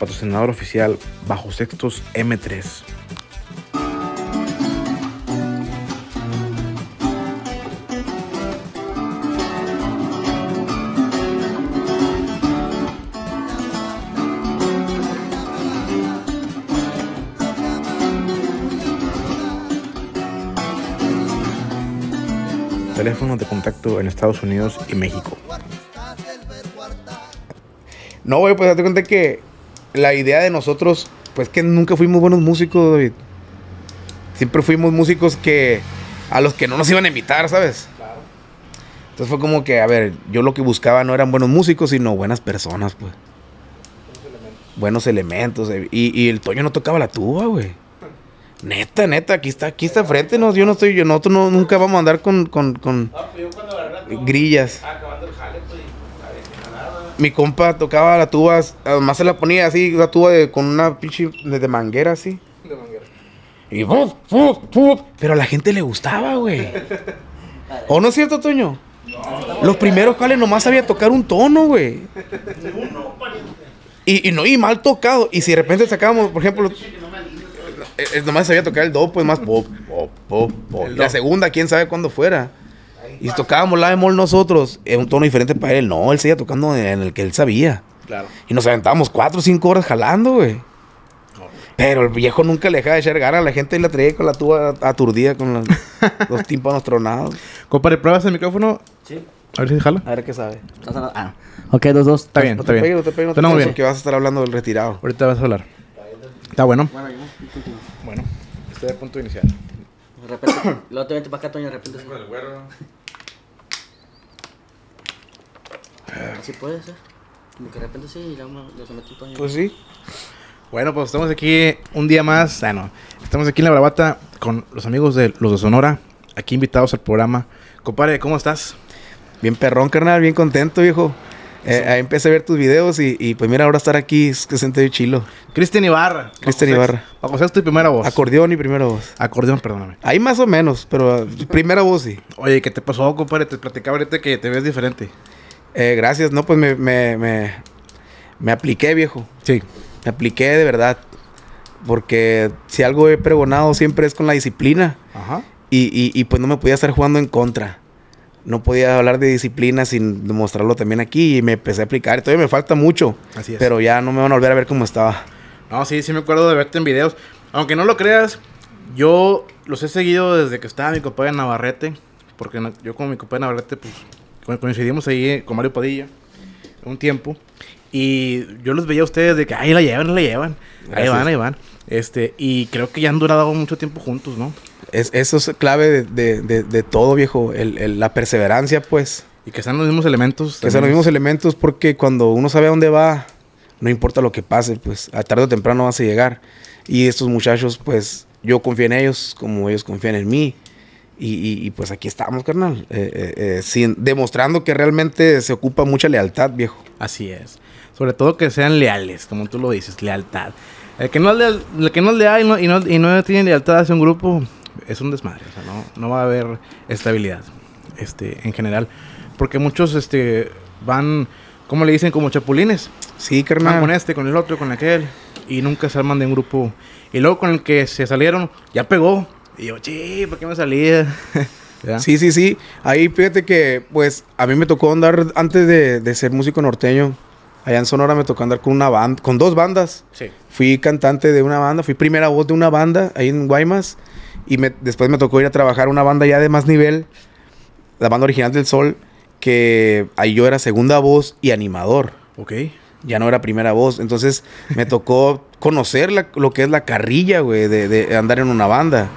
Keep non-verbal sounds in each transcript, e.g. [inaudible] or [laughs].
patrocinador oficial bajo sextos M3. teléfono de contacto en Estados Unidos y México. No, a pues darte cuenta que la idea de nosotros, pues que nunca fuimos buenos músicos, David. Siempre fuimos músicos que a los que no nos iban a invitar, ¿sabes? Claro. Entonces fue como que, a ver, yo lo que buscaba no eran buenos músicos, sino buenas personas, pues. Buenos elementos. Buenos elementos eh, y, y el Toño no tocaba la tuba, güey. [laughs] Neta, neta, aquí está, aquí está frente, no, yo no estoy, yo, nosotros nunca vamos a andar con, ah, grillas. Ah, mi compa tocaba la tuba, además se la ponía así, la tuba con una pinche de, manguera así. De manguera. Y ¡puf, Pero a la gente le gustaba, güey. ¿O no es cierto, Toño? Los primeros cuales nomás sabía tocar un tono, güey. Y, y, no, y mal tocado. Y si de repente sacábamos, por ejemplo. Eh, eh, nomás sabía tocar el do, pues más pop, pop, pop, pop. La segunda, quién sabe cuándo fuera. Y si tocábamos la bemol nosotros, en un tono diferente para él, no, él seguía tocando en el que él sabía. Claro. Y nos aventábamos cuatro o cinco horas jalando, güey. Pero el viejo nunca le dejaba de echar gana a la gente y la traía con la tuba aturdida, con [laughs] los, tímpanos tronados. Compadre, ¿pruebas el micrófono? Sí. A ver si jala. A ver qué sabe. Ah, ok, dos, dos. Está bien, no está te bien. Pegue, no te pegue, no te bien. porque vas a estar hablando del retirado. Ahorita vas a hablar. Está bueno. Bueno, yo. Bueno, estoy de punto inicial. De [coughs] repente, luego te para acá, Toño, de repente. Así puede ser. Como que de repente sí, ya Pues sí. Bueno, pues estamos aquí un día más. Ah, no. Estamos aquí en la Bravata con los amigos de los de Sonora, aquí invitados al programa. Compadre, ¿cómo estás? Bien perrón, carnal, bien contento, viejo. Eh, ahí empecé a ver tus videos y, y, pues mira, ahora estar aquí es que siente chilo. Cristian Ibarra. Cristian Ibarra. sea es y primera voz. Acordeón y primera voz. Acordeón, perdóname. Ahí más o menos, pero primera voz sí. Oye, ¿qué te pasó, compadre? Te platicaba ahorita que te ves diferente. Eh, gracias, no, pues me, me, me, me apliqué, viejo. Sí. Me apliqué de verdad. Porque si algo he pregonado siempre es con la disciplina. Ajá. Y, y, y, pues no me podía estar jugando en contra. No podía hablar de disciplina sin mostrarlo también aquí. Y me empecé a aplicar. Todavía me falta mucho. Así es. Pero ya no me van a volver a ver cómo estaba. No, sí, sí me acuerdo de verte en videos. Aunque no lo creas, yo los he seguido desde que estaba mi compadre Navarrete. Porque yo con mi compadre Navarrete, pues coincidimos ahí eh, con Mario Padilla un tiempo. Y yo los veía a ustedes de que ahí la llevan, la llevan. Ahí van, ahí van. Este, y creo que ya han durado mucho tiempo juntos, ¿no? Es, eso es clave de, de, de, todo, viejo. El, la perseverancia, pues. Y que sean los mismos elementos. Que sean los mismos elementos porque cuando uno sabe a dónde va, no importa lo que pase, pues a tarde o temprano vas a llegar. Y estos muchachos, pues yo confío en ellos como ellos confían en mí. Y, pues aquí estamos, carnal. Eh, eh, eh, demostrando que realmente se ocupa mucha lealtad, viejo. Así es. Sobre todo que sean leales, como tú lo dices, lealtad. El que no lea el que no y, no, y, no, tiene lealtad hacia un grupo es un desmadre. O sea, no, no va a haber estabilidad este, en general. Porque muchos este, van, ¿cómo le dicen? Como chapulines. Sí, carnal. Van con este, con el otro, con aquel. Y nunca se arman de un grupo. Y luego con el que se salieron, ya pegó. Y yo, sí, ¿por qué me salía? [laughs] sí, sí, sí. Ahí fíjate que, pues, a mí me tocó andar, antes de, ser músico norteño, allá en Sonora me tocó andar con una banda, con dos bandas. Sí. Fui cantante de una banda, fui primera voz de una banda ahí en Guaymas. Y me, después me tocó ir a trabajar una banda ya de más nivel, la banda original del Sol, que ahí yo era segunda voz y animador. Ok. Ya no era primera voz. Entonces me tocó [laughs] conocer lo que es la carrilla, güey, de, de andar en una banda.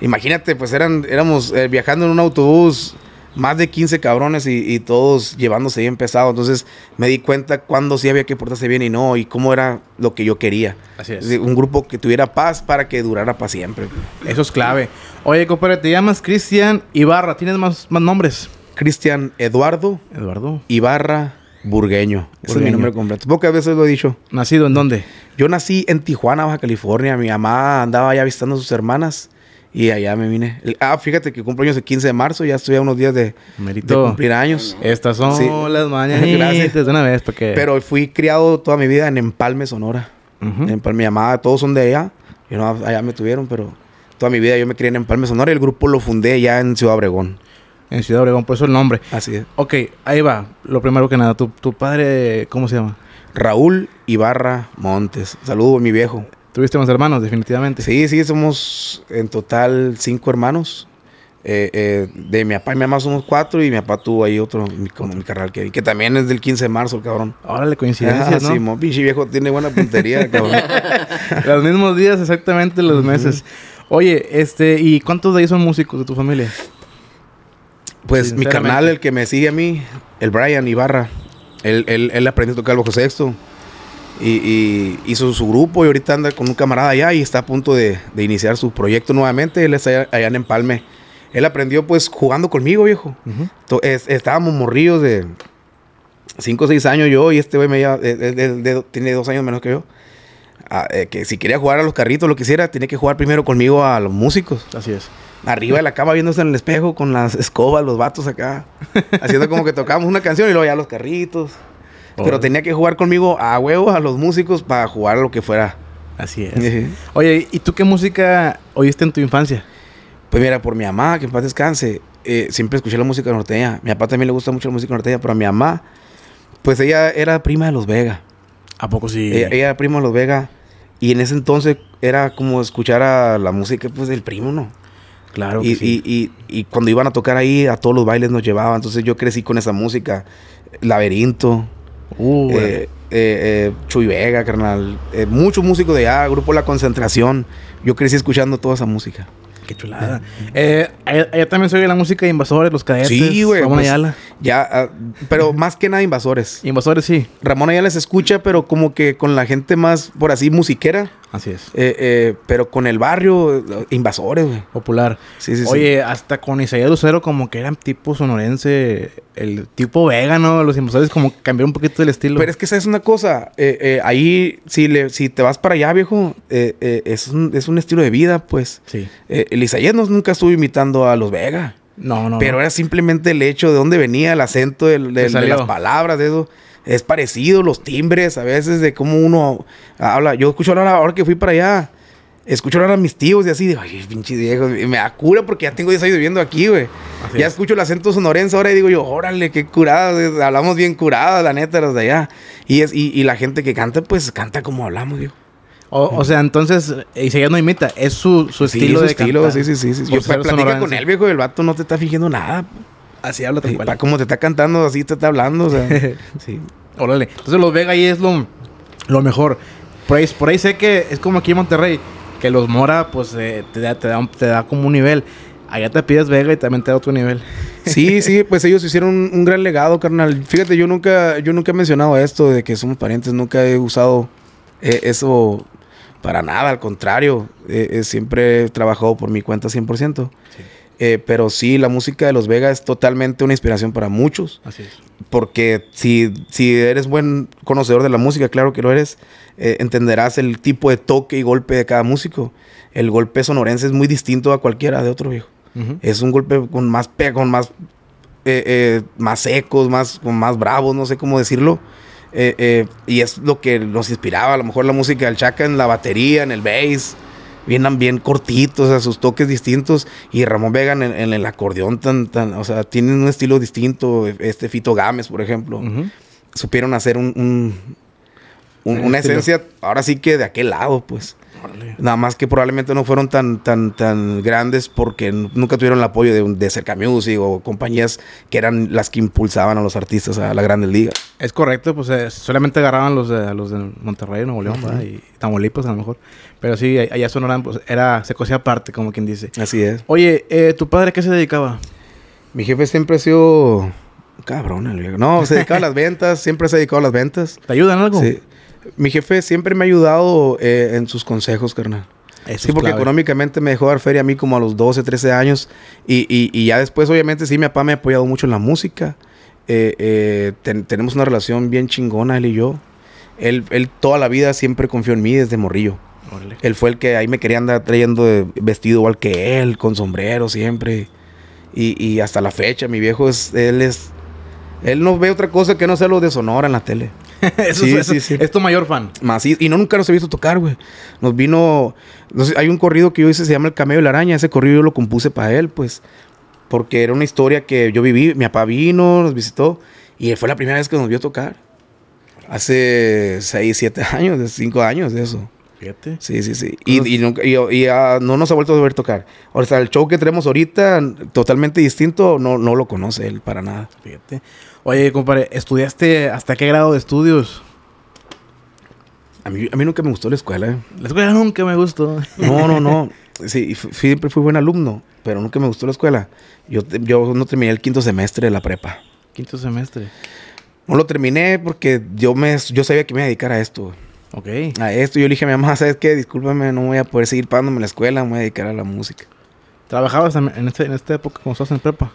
Imagínate, pues eran, éramos eh, viajando en un autobús, más de 15 cabrones y, todos llevándose bien pesado. Entonces me di cuenta cuándo sí había que portarse bien y no, y cómo era lo que yo quería. Así es. Un grupo que tuviera paz para que durara para siempre. Eso es clave. Oye, compadre, te llamas Cristian Ibarra. ¿Tienes más, más nombres? Cristian Eduardo. Eduardo. Ibarra Burgueño. es mi nombre completo. Pocas veces lo he dicho. ¿Nacido en dónde? Yo nací en Tijuana, Baja California. Mi mamá andaba allá visitando a sus hermanas y allá me vine. Ah, fíjate que cumplo años el 15 de marzo, ya estoy a unos días de, cumplir años. Estas son las mañas. [laughs] Gracias. una vez. Pero fui criado toda mi vida en Empalme, Sonora. En Empalme, mi llamada todos son de allá. allá me tuvieron, pero toda mi vida yo me crié en Empalme, Sonora. Y el grupo lo fundé ya en Ciudad Obregón. En Ciudad Obregón, por eso el nombre. Así es. Ok, ahí va. Lo primero que nada, tu, tu padre, ¿cómo se llama? Raúl Ibarra Montes. Saludos, mi viejo. Tuviste más hermanos, definitivamente. Sí, sí, somos en total cinco hermanos. Eh, eh, de mi papá y mi mamá somos cuatro y mi papá tuvo ahí otro, mi, como mi carnal que también es del 15 de marzo, el cabrón. Ahora le ah, ¿no? Sí, viejo tiene buena puntería, [laughs] cabrón. [laughs] los mismos días, exactamente los meses. Oye, este, ¿y cuántos de ahí son músicos de tu familia? Pues mi carnal, el que me sigue a mí, el Brian Ibarra, él, él, él aprendió a tocar el bajo sexto y, hizo su grupo y ahorita anda con un camarada allá y está a punto de, iniciar su proyecto nuevamente. Él está allá, en Empalme. Él aprendió pues jugando conmigo, viejo. estábamos morridos de 5 o 6 años yo y este güey me ya tiene 2 años menos que yo. Ah, eh, que si quería jugar a los carritos, lo quisiera, tiene que jugar primero conmigo a los músicos. Así es. Arriba de la cama viéndose en el espejo con las escobas, los vatos acá, haciendo como que tocábamos una canción y luego ya los carritos. Pero oh. tenía que jugar conmigo a huevos a los músicos para jugar lo que fuera. Así es. Oye, ¿y tú qué música oíste en tu infancia? Pues mira, por mi mamá, que en paz descanse, eh, siempre escuché la música norteña. Mi papá también le gusta mucho la música norteña, pero a mi mamá, pues ella era prima de los Vega. ¿A poco sí? Ella, era prima de los Vega. Y en ese entonces era como escuchar a la música pues del primo, ¿no? Claro. Que y, y, y, y, cuando iban a tocar ahí, a todos los bailes nos llevaban. Entonces yo crecí con esa música. Laberinto, Uh, eh, eh, eh, Chuy Vega, carnal. muchos músicos de allá, Grupo La Concentración. Yo crecí escuchando toda esa música. Qué chulada. Eh, allá, también soy oye la música de Invasores, los cadetes. Sí, güey. Ya, ah, pero [laughs] más que nada invasores. Invasores, sí. Ramón ya les escucha, pero como que con la gente más, por así, musiquera. Así es. Eh, eh, pero con el barrio, invasores, Popular. Sí, sí, Oye, hasta con Isaías Lucero, como que eran tipo sonorense, el tipo Vega, no, los invasores, como cambiaron un poquito el estilo. Pero es que esa es una cosa. Eh, ahí, si, le, si te vas para allá, viejo, es, un, es un estilo de vida, pues. Sí. el Isaías nunca estuvo imitando a los Vega. No, no. Pero era simplemente el hecho de dónde venía el acento de las palabras, de eso. Es parecido, los timbres, a veces de cómo uno habla. Yo escucho ahora, ahora que fui para allá, escucho ahora a mis tíos y así, digo, ay, pinche viejo, me da cura porque ya tengo 10 años viviendo aquí, güey. Ya escucho el acento sonorense ahora y digo yo, órale, qué curada, hablamos bien curada, la neta, las de allá. Y, es, y, la gente que canta, pues canta como hablamos, yo. O, sea, entonces, eh, Y se no imita, es su, su estilo de estilo, Sí, sí, sí. sí. Yo platica con él, viejo, y el vato no te está fingiendo nada. Así habla Como te está cantando, así te está hablando, o [laughs] sí. Órale. Entonces, los Vega ahí es lo, lo mejor. Por ahí, por ahí sé que es como aquí en Monterrey, que los Mora, pues, eh, te, da, te, da como un nivel. Allá te pides Vega y también te da otro nivel. [laughs] Sí, sí, pues ellos hicieron un, gran legado, carnal. Fíjate, yo nunca, yo nunca he mencionado esto de que somos parientes, nunca he usado eh, eso para nada, al contrario. Eh, eh, siempre he trabajado por mi cuenta 100%. Eh, pero sí, la música de Los Vegas es totalmente una inspiración para muchos. Así es. Porque si, si eres buen conocedor de la música, claro que lo eres, entenderás el tipo de toque y golpe de cada músico. El golpe sonorense es muy distinto a cualquiera de otro viejo. Es un golpe con más con más, más secos, más, con más bravos, no sé cómo decirlo. Eh, eh, y es lo que nos inspiraba, a lo mejor la música del Chaca en la batería, en el bass, vienen bien cortitos, o sea, sus toques distintos. Y Ramón Vega en, el acordeón, tan, tan, o sea, tienen un estilo distinto. E, este Fito Gámez, por ejemplo, supieron hacer un, una esencia, ahora sí que de aquel lado, pues. Nada más que probablemente no fueron tan, tan, tan grandes porque nunca tuvieron el apoyo de, de Cerca Music o compañías que eran las que impulsaban a los artistas a la grande liga. Es correcto, pues eh, solamente agarraban los de, los de Monterrey, Nuevo León y Tamaulipas a lo mejor. Pero sí, allá sonoran, pues era, se cosía aparte, como quien dice. Así es. Oye, eh, ¿tu padre qué se dedicaba? Mi jefe siempre ha sido... Cabrón, No, se dedicaba a las ventas, siempre se ha dedicado a las ventas. ¿Te ayudan algo? Sí. Mi jefe siempre me ha ayudado eh, en sus consejos, carnal. sí, porque económicamente me dejó dar feria a mí como a los 12, 13 años. Y, ya después, obviamente, sí, mi papá me ha apoyado mucho en la música. Eh, eh, tenemos una relación bien chingona, él y yo. Él, toda la vida siempre confió en mí desde morrillo. Él fue el que ahí me quería andar trayendo vestido igual que él, con sombrero siempre. Y, hasta la fecha, mi viejo es, él es, él no ve otra cosa que no sea lo de Sonora en la tele. [laughs] sí, es, sí, sí. tu mayor fan. Más, y, no nunca nos he visto tocar, güey. Nos vino. hay un corrido que yo hice, se llama El Cameo de la Araña. Ese corrido yo lo compuse para él, pues. Porque era una historia que yo viví. Mi papá vino, nos visitó. Y fue la primera vez que nos vio tocar. Hace 6, 7 [laughs] años, 5 años de eso. Fíjate. Sí, sí, sí. Y, y, ah, no nos ha vuelto a ver tocar. O sea, el show que tenemos ahorita, totalmente distinto, no, no lo conoce él para nada. Fíjate. Oye, compadre, ¿estudiaste hasta qué grado de estudios? A mí, a mí nunca me gustó la escuela. La escuela nunca me gustó. No, no, no. [laughs] Sí, siempre fui buen alumno, pero nunca me gustó la escuela. Yo, no terminé el quinto semestre de la prepa. Quinto semestre. No lo terminé porque yo me yo sabía que me iba a dedicar a esto. Ok. A esto. Yo le dije a mi mamá, ¿sabes qué? Discúlpame, no voy a poder seguir pagándome la escuela, me voy a dedicar a la música. ¿Trabajabas en, en este, esta época cuando estabas en prepa?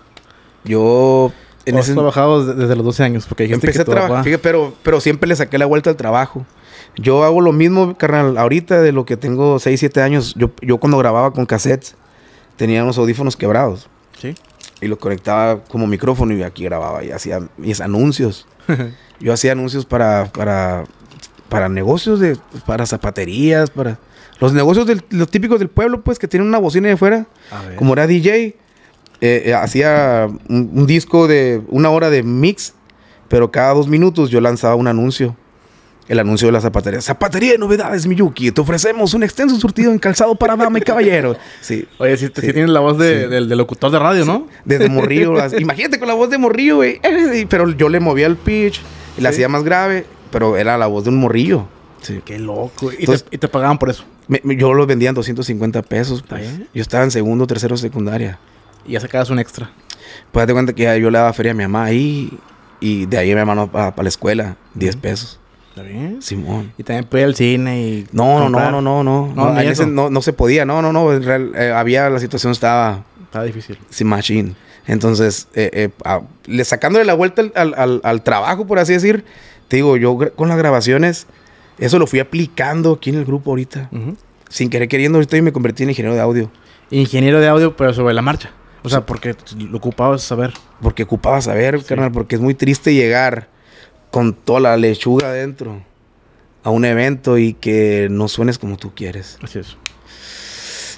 Yo en trabajado desde los 12 años? Porque hay gente Empecé a trabajar, pero, pero siempre le saqué la vuelta al trabajo. Yo hago lo mismo, carnal, ahorita de lo que tengo 6, 7 años. Yo, yo cuando grababa con cassettes, tenía unos audífonos quebrados. Sí. Y los conectaba como micrófono y aquí grababa y hacía mis anuncios. [laughs] yo hacía anuncios para, para, para negocios, de, para zapaterías, para... Los negocios del, los típicos del pueblo, pues, que tienen una bocina de fuera. Como era DJ, eh, eh, hacía un, disco de una hora de mix, pero cada dos minutos yo lanzaba un anuncio. El anuncio de la zapatería. Zapatería de novedades, Miyuki. Te ofrecemos un extenso surtido en calzado para dama [laughs] y caballero. Sí. Oye, si, tienes la voz del, locutor de radio, ¿no? de Morrillo. [laughs] imagínate con la voz de Morrillo, güey. [laughs] Pero yo le movía el pitch y la hacía más grave, pero era la voz de un morrillo. Sí. Qué loco. ¿Y, te, pagaban por eso? yo lo vendía en 250 pesos. Pues. Yo estaba en segundo, tercero, secundaria. Y ya sacabas un extra. Pues date cuenta que yo le daba feria a mi mamá ahí. Y de ahí mi hermano para la escuela, 10 pesos. ¿Está bien? Simón. Y también fui al cine y... No, no, no, no, no, no. No, se podía. No, no, no. Eh, había... La situación estaba... difícil. Sin machine. Entonces, eh, eh, le sacándole la vuelta al, trabajo, por así decir, te digo, yo con las grabaciones, eso lo fui aplicando aquí en el grupo ahorita. Sin querer queriendo, ahorita y me convertí en ingeniero de audio. Ingeniero de audio, pero sobre la marcha. O sea, porque lo ocupabas saber. Porque ocupabas saber, carnal, porque es muy triste llegar con toda la lechuga adentro a un evento y que no suenes como tú quieres. Así es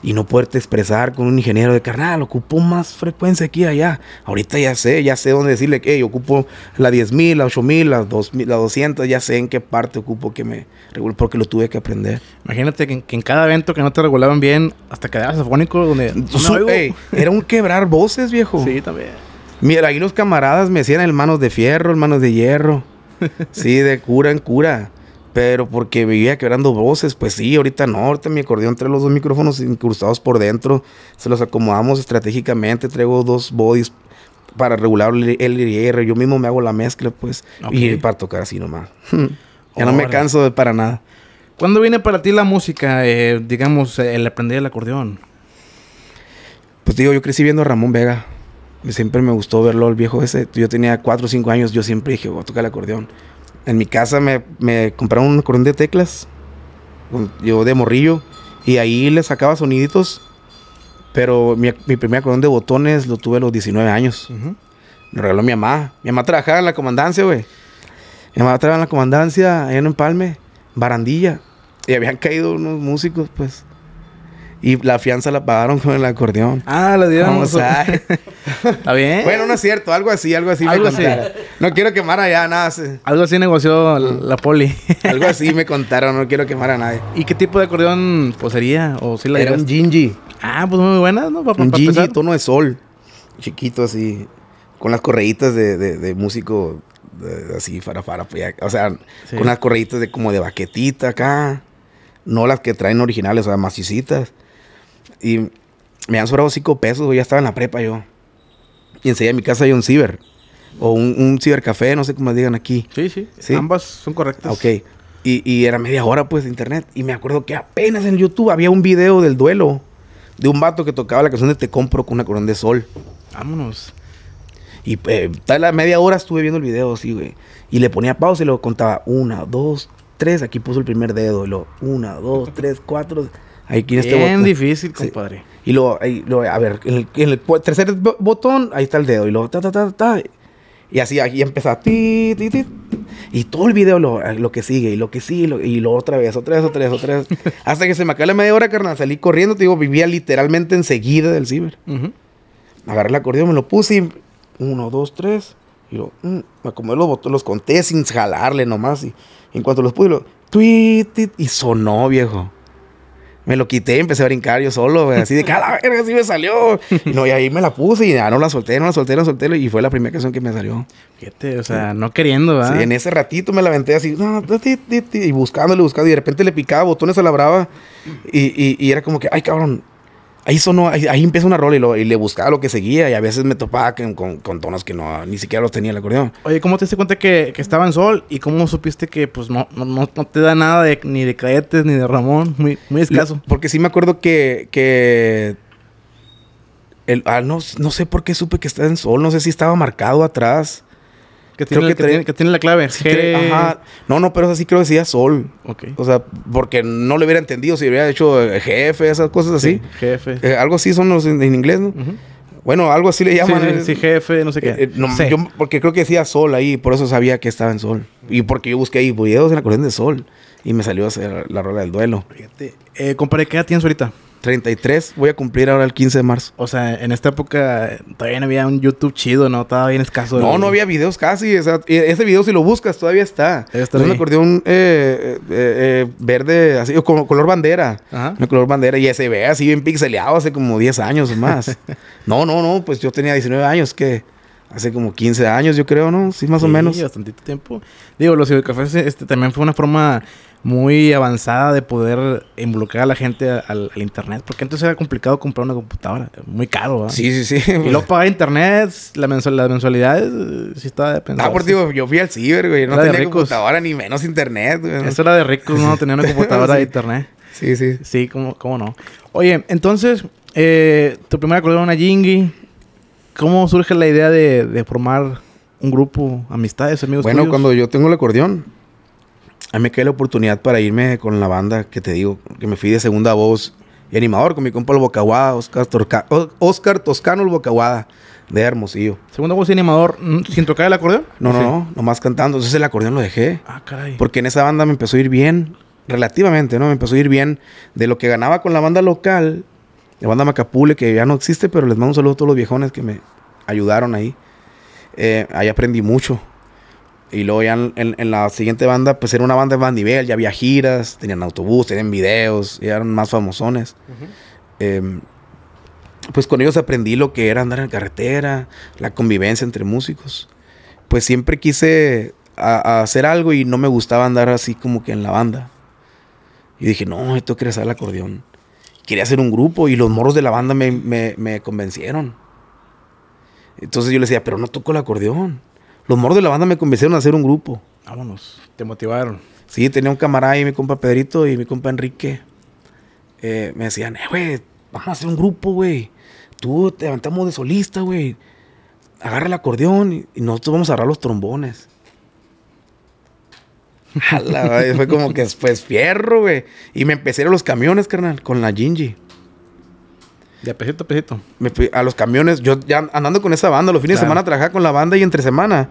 y no poderte expresar con un ingeniero de carnal, ocupo más frecuencia aquí y allá. Ahorita ya sé, ya sé dónde decirle que Yo ocupo la 10.000, la 8.000, la, la 200, ya sé en qué parte ocupo que me porque lo tuve que aprender. Imagínate que en, cada evento que no te regulaban bien, hasta quedabas afónico donde... era un quebrar voces, viejo. Sí, también. Mira, ahí los camaradas me hacían manos de fierro, manos de hierro. [laughs] Sí, de cura en cura. Pero porque vivía quebrando voces, pues sí, ahorita no, ahorita mi acordeón trae los dos micrófonos incrustados por dentro, se los acomodamos estratégicamente, traigo dos bodies para regular el IR, yo mismo me hago la mezcla, pues, y para tocar así nomás. [laughs] ya no me canso de para nada. ¿Cuándo viene para ti la música, eh, digamos, el aprender el acordeón? Pues digo, yo crecí viendo a Ramón Vega. Siempre me gustó verlo, el viejo ese. Yo tenía 4 o 5 años, yo siempre dije, voy a tocar el acordeón en mi casa me, compraron un acordeón de teclas, yo de morrillo, y ahí le sacaba soniditos, pero mi, primer acordeón de botones lo tuve a los 19 años. Lo regaló mi mamá. Mi mamá trabajaba en la comandancia, güey. Mi mamá trabajaba en la comandancia, allá en Empalme, Barandilla. Y habían caído unos músicos, pues. Y la fianza la pagaron con el acordeón. Ah, la dieron. [laughs] Está bien. Bueno, no es cierto. Algo así, algo así me contaron. No quiero quemar allá nada. Algo así negoció la poli. [laughs] algo así me contaron. No quiero quemar a nadie. ¿Y qué tipo de acordeón posería sería? ¿O si la Era un Jinji. Ah, pues muy buena, ¿no? un Jinji tono de sol. Chiquito así. Con las correitas de, músico así, para, para. Pues, o sea, unas con las correitas de como de baquetita acá. No las que traen originales, o sea, y me han sobrado cinco pesos, ya estaba en la prepa yo. Y enseguida en mi casa hay un ciber. O un, cibercafé, no sé cómo digan aquí. Sí, sí, Ambas son correctas. Ok. Y, y, era media hora, pues, de internet. Y me acuerdo que apenas en YouTube había un video del duelo de un vato que tocaba la canción de Te Compro con una corona de sol. Vámonos. Y eh, tal la media hora estuve viendo el video así, güey. Y le ponía pausa y le contaba una, dos, tres. Aquí puso el primer dedo. Y una, dos, tres, cuatro. Hay quienes este Bien difícil, compadre. Y luego, a ver, en el, tercer botón, ahí está el dedo. Y luego, ta, ta, ta, ta. Y así, aquí empieza. Ti, ti, ti, y todo el video lo, lo, que sigue, y lo que sigue, y lo otra vez, otra vez, otra vez, otra vez. [laughs] hasta que se me acabó la media hora, carnal. Salí corriendo, te digo, vivía literalmente enseguida del ciber. Agarré el acordeón, me lo puse y. Uno, dos, tres. Y lo, mm, me acomodé los botones, los conté sin jalarle nomás. Y, en cuanto los puse, lo, tweet, y sonó, viejo me lo quité, empecé a brincar yo solo, así de cada verga, así me salió. Y, no, y ahí me la puse y ya no la solté, no la solté, no la solté, y fue la primera canción que me salió. Fíjate, o sea, no queriendo, ¿verdad? Sí, en ese ratito me la aventé así, no, y buscándole, buscando, y de repente le picaba botones a la brava, y, y, y era como que, ay, cabrón, ahí sonó, ahí, empieza una rola y, le buscaba lo que seguía y a veces me topaba con, con, tonos que no, ni siquiera los tenía el acordeón. Oye, ¿cómo te diste cuenta que, estaba en sol y cómo supiste que pues no, no, te da nada ni de cadetes ni de Ramón? Muy, muy escaso. Porque sí me acuerdo que, que el, ah, no, no sé por qué supe que estaba en sol, no sé si estaba marcado atrás. Que tiene, creo que, tiene, la clave. No, no, pero así sí creo que decía Sol. Ok. O sea, porque no le hubiera entendido si hubiera hecho eh, jefe, esas cosas así. jefe. Eh, algo así son los en, inglés, ¿no? Bueno, algo así le llaman. Sí, eh, jefe, no sé qué. porque creo que decía Sol ahí, por eso sabía que estaba en Sol. Y porque yo busqué ahí videos en la corriente de Sol. Y me salió a hacer la rueda del duelo. Fíjate. que ¿qué tienes ahorita? 33 voy a cumplir ahora el 15 de marzo. O sea, en esta época eh, todavía no había un YouTube chido, ¿no? Estaba bien escaso. No, no había videos casi. ese video si lo buscas todavía está. Es un acordeón eh eh, eh, eh, verde, así, o color bandera. Ajá. Un color bandera y ese ve así bien pixeleado hace como 10 años o más. [laughs] no, no, no, pues yo tenía 19 años que... Hace como 15 años, yo creo, ¿no? Sí, más o menos. Sí, bastante tiempo. Digo, los cafés este, también fue una forma muy avanzada de poder involucrar a la gente al, internet, porque entonces era complicado comprar una computadora, muy caro, ¿verdad? Sí, sí, sí. Y luego pagar internet, las mensualidades, eh, sí estaba dependiendo. Ah, yo fui al ciber, güey, no tenía computadora ni menos internet, güey. Eso era de ricos, no tenía una [laughs] computadora de internet. Sí, sí. Sí, cómo, cómo no. Oye, entonces, eh, tu primera acordeón a Jingy, ¿cómo surge la idea de, formar un grupo, amistades, amigos? Bueno, cuando yo tengo el acordeón a mí me quedó la oportunidad para irme con la banda que te digo, que me fui de segunda voz y animador con mi compa el Bocaguada, Oscar, Oscar Toscano el Bocaguada de Hermosillo. ¿Segunda voz y animador sin tocar el acordeón? No, no, no, nomás cantando. Entonces el acordeón lo dejé. Ah, caray. Porque en esa banda me empezó a ir bien, relativamente, ¿no? Me empezó a ir bien de lo que ganaba con la banda local, la banda Macapule, que ya no existe, pero les mando un saludo a todos los viejones que me ayudaron ahí. Eh, ahí aprendí mucho y luego ya en, en, la siguiente banda, pues era una banda de más nivel, ya había giras, tenían autobús, tenían videos, ya eran más famosones. Em, pues con ellos aprendí lo que era andar en carretera, la convivencia entre músicos. Pues siempre quise hacer algo y no me gustaba andar así como que en la banda. Y dije, no, esto quería hacer el acordeón. Quería hacer un grupo y los moros de la banda me, me, me convencieron. Entonces yo les decía, pero no toco el acordeón. Los moros de la banda me convencieron a hacer un grupo. Vámonos, te motivaron. Sí, tenía un camarada y mi compa Pedrito y mi compa Enrique. Eh, me decían, eh, güey, vamos a hacer un grupo, güey. Tú te levantamos de solista, güey. Agarra el acordeón y nosotros vamos a agarrar los trombones. [laughs] Fue como que, después pues, fierro, güey. Y me empecé a los camiones, carnal, con la Jinji de a pesito a Me fui a los camiones. Yo ya andando con esa banda, los fines de semana trabajaba con la banda y entre semana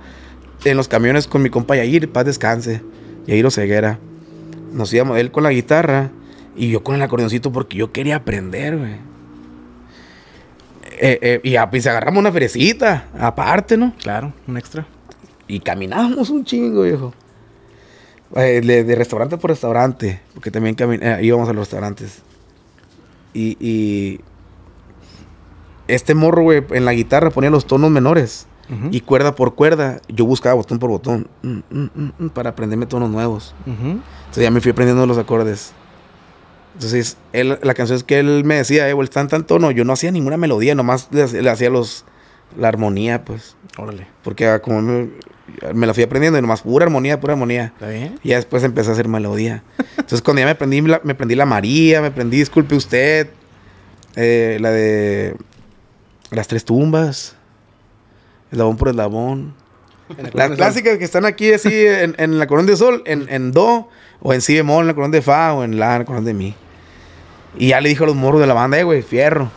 en los camiones con mi compa Yair, paz descanse. Yair Ceguera. Nos íbamos él con la guitarra y yo con el acordeoncito porque yo quería aprender, güey. Eh, eh, y, se agarramos una ferecita, aparte, ¿no? Claro, un extra. Y caminábamos un chingo, viejo. Eh, de, restaurante por restaurante, porque también íbamos a los restaurantes. y este morro, güey, en la guitarra ponía los tonos menores. Y cuerda por cuerda, yo buscaba botón por botón mm, mm, mm, para aprenderme tonos nuevos. Entonces ya me fui aprendiendo los acordes. Entonces, la canción es que él me decía, eh, en tan tan tono, yo no hacía ninguna melodía, nomás le, hacía los, la armonía, pues. Órale. Porque ah, como me, la fui aprendiendo y nomás pura armonía, pura armonía. ¿Está bien? Y ya después empecé a hacer melodía. Entonces, cuando ya me aprendí, me aprendí la María, me aprendí Disculpe Usted, eh, la de las tres tumbas. Eslabón por eslabón. Las clásicas que están aquí así en, la corona de sol, en, do, o en si bemol, en la corona de fa, o en la, corona de mi. Y ya le dije a los morros de la banda, eh, güey, fierro.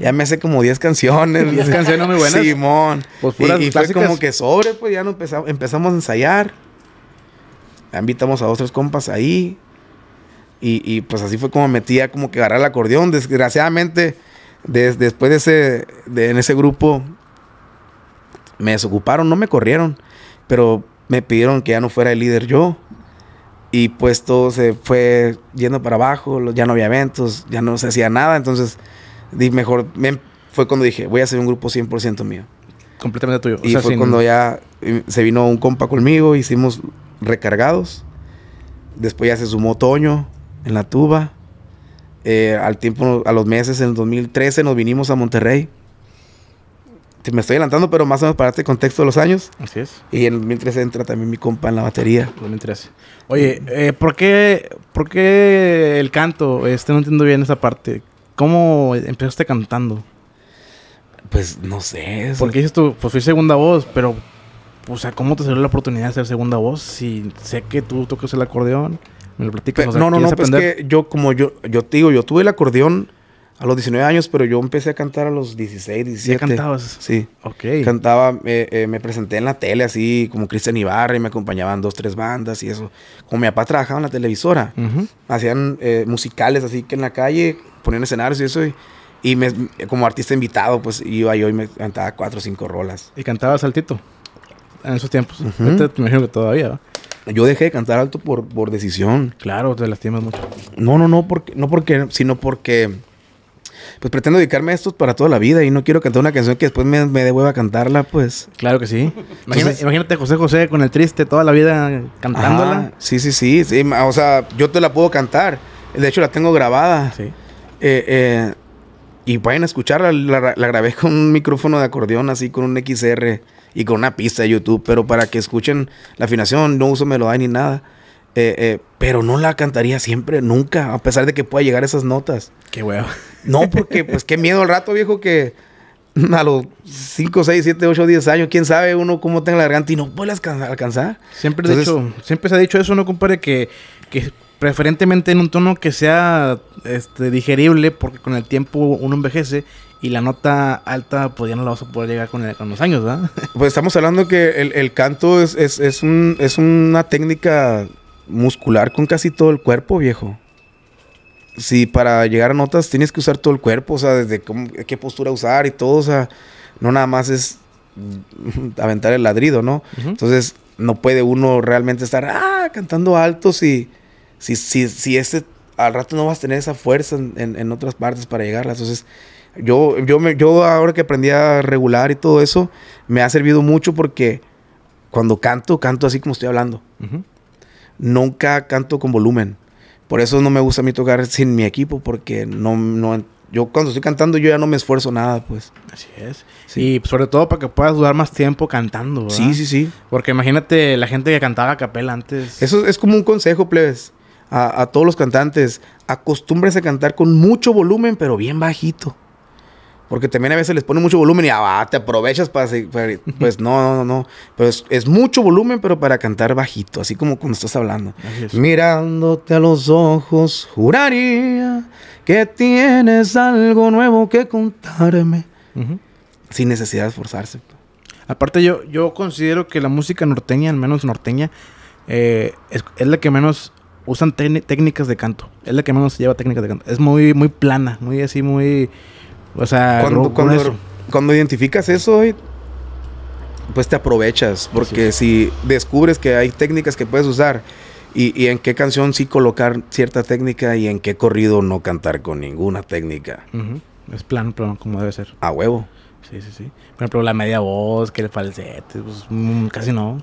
Ya me hace como 10 canciones. 10 canciones muy buenas. Simón. Pues y, y como que sobre, pues ya no empezamos, empezamos a ensayar. Ya invitamos a otros compas ahí. Y, y, pues así fue como metía como que agarrar el acordeón. Desgraciadamente, después de ese, en ese grupo, me desocuparon, no me corrieron, pero me pidieron que ya no fuera el líder yo. Y pues todo se fue yendo para abajo, ya no había eventos, ya no se hacía nada. Entonces, di mejor, em, fue cuando dije, voy a hacer un grupo 100% mío. Completamente tuyo. y fue cuando ya se vino un compa conmigo, hicimos recargados. Después ya se sumó Toño en la tuba. Eh, al tiempo, a los meses, en el 2013 nos vinimos a Monterrey. Me estoy adelantando, pero más o menos para este contexto de los años. Así es. Y en el 2013 entra también mi compa en la batería. 2013. Oye, eh, ¿por, qué, el canto? Este no entiendo bien esa parte. ¿Cómo empezaste cantando? Pues no sé. ¿Por Porque dices tú, pues fui segunda voz, pero, o sea, ¿cómo te salió la oportunidad de ser segunda voz? Si sé que tú tocas el acordeón. Me no, no, no, pues que yo, como yo, yo te digo, yo tuve el acordeón a los 19 años, pero yo empecé a cantar a los 16, 17. ¿Ya cantabas? Sí. Ok. Cantaba, eh, eh, me presenté en la tele así, como Cristian Ibarra, y me acompañaban dos, tres bandas y eso. Como mi papá trabajaba en la televisora, hacían eh, musicales así que en la calle, ponían escenarios y eso. Y, me, como artista invitado, pues iba yo y me cantaba cuatro o cinco rolas. ¿Y cantabas saltito En esos tiempos. me imagino que todavía, ¿no? yo dejé de cantar alto por, por decisión. Claro, te lastimas mucho. No, no, no, porque, no porque, sino porque pues pretendo dedicarme a esto para toda la vida y no quiero cantar una canción que después me, devuelva a cantarla, pues. Claro que sí. imagínate, José José con el triste toda la vida cantándola. sí, sí, sí, sí, O sea, yo te la puedo cantar. De hecho, la tengo grabada. Sí. Eh, eh, y vayan a escucharla. La, la, grabé con un micrófono de acordeón, así con un XR y con una pista de YouTube, pero para que escuchen la afinación, no uso melodía ni nada. Eh, eh, pero no la cantaría siempre, nunca, a pesar de que pueda llegar esas notas. Qué huevo. No, porque pues qué miedo al rato, viejo, que a los 5, 6, 7, 8, 10 años, quién sabe uno cómo tenga la garganta y no puede alcanzar. Siempre, siempre se ha dicho eso, ¿no, compadre? Que, preferentemente en un tono que sea este, digerible, porque con el tiempo uno envejece y la nota alta pues ya no la vas a poder llegar con, con los años, ¿verdad? [laughs] Pues estamos hablando que el, canto es, un, es una técnica muscular con casi todo el cuerpo, viejo. Si para llegar a notas tienes que usar todo el cuerpo, o sea, desde qué postura usar y todo, o sea, no nada más es [laughs] aventar el ladrido, ¿no? Entonces, no puede uno realmente estar ah, cantando alto si, si, si, si ese al rato no vas a tener esa fuerza en, en, otras partes para llegarla. Entonces, yo, yo, me, yo ahora que aprendí a regular y todo eso, me ha servido mucho porque cuando canto, canto así como estoy hablando. Nunca canto con volumen. Por eso no me gusta a mí tocar sin mi equipo, porque no, no, yo cuando estoy cantando yo ya no me esfuerzo nada, pues. Así es. Sí. Y sobre todo para que puedas durar más tiempo cantando, Sí, sí, sí. Porque imagínate la gente que cantaba a capela antes. Eso es como un consejo, plebes a, todos los cantantes, acostúmbrese a cantar con mucho volumen, pero bien bajito. Porque también a veces les pone mucho volumen y ah, te aprovechas para, para [laughs] Pues no, no, no. Pero es, mucho volumen, pero para cantar bajito, así como cuando estás hablando. Mirándote a los ojos, juraría que tienes algo nuevo que contarme. Sin necesidad de esforzarse. Aparte, yo, yo considero que la música norteña, al menos norteña, eh, es la que menos usan técnicas de canto. Es la que menos lleva técnicas de canto. Es muy, muy plana, muy así, muy. O sea, cuando, cuando, identificas eso, pues te aprovechas. Porque si descubres que hay técnicas que puedes usar y, en qué canción sí colocar cierta técnica y en qué corrido no cantar con ninguna técnica. Es plano, plano, como debe ser. A huevo. Sí, sí, sí. Por ejemplo, la media voz, que el falsete, pues mm, casi no.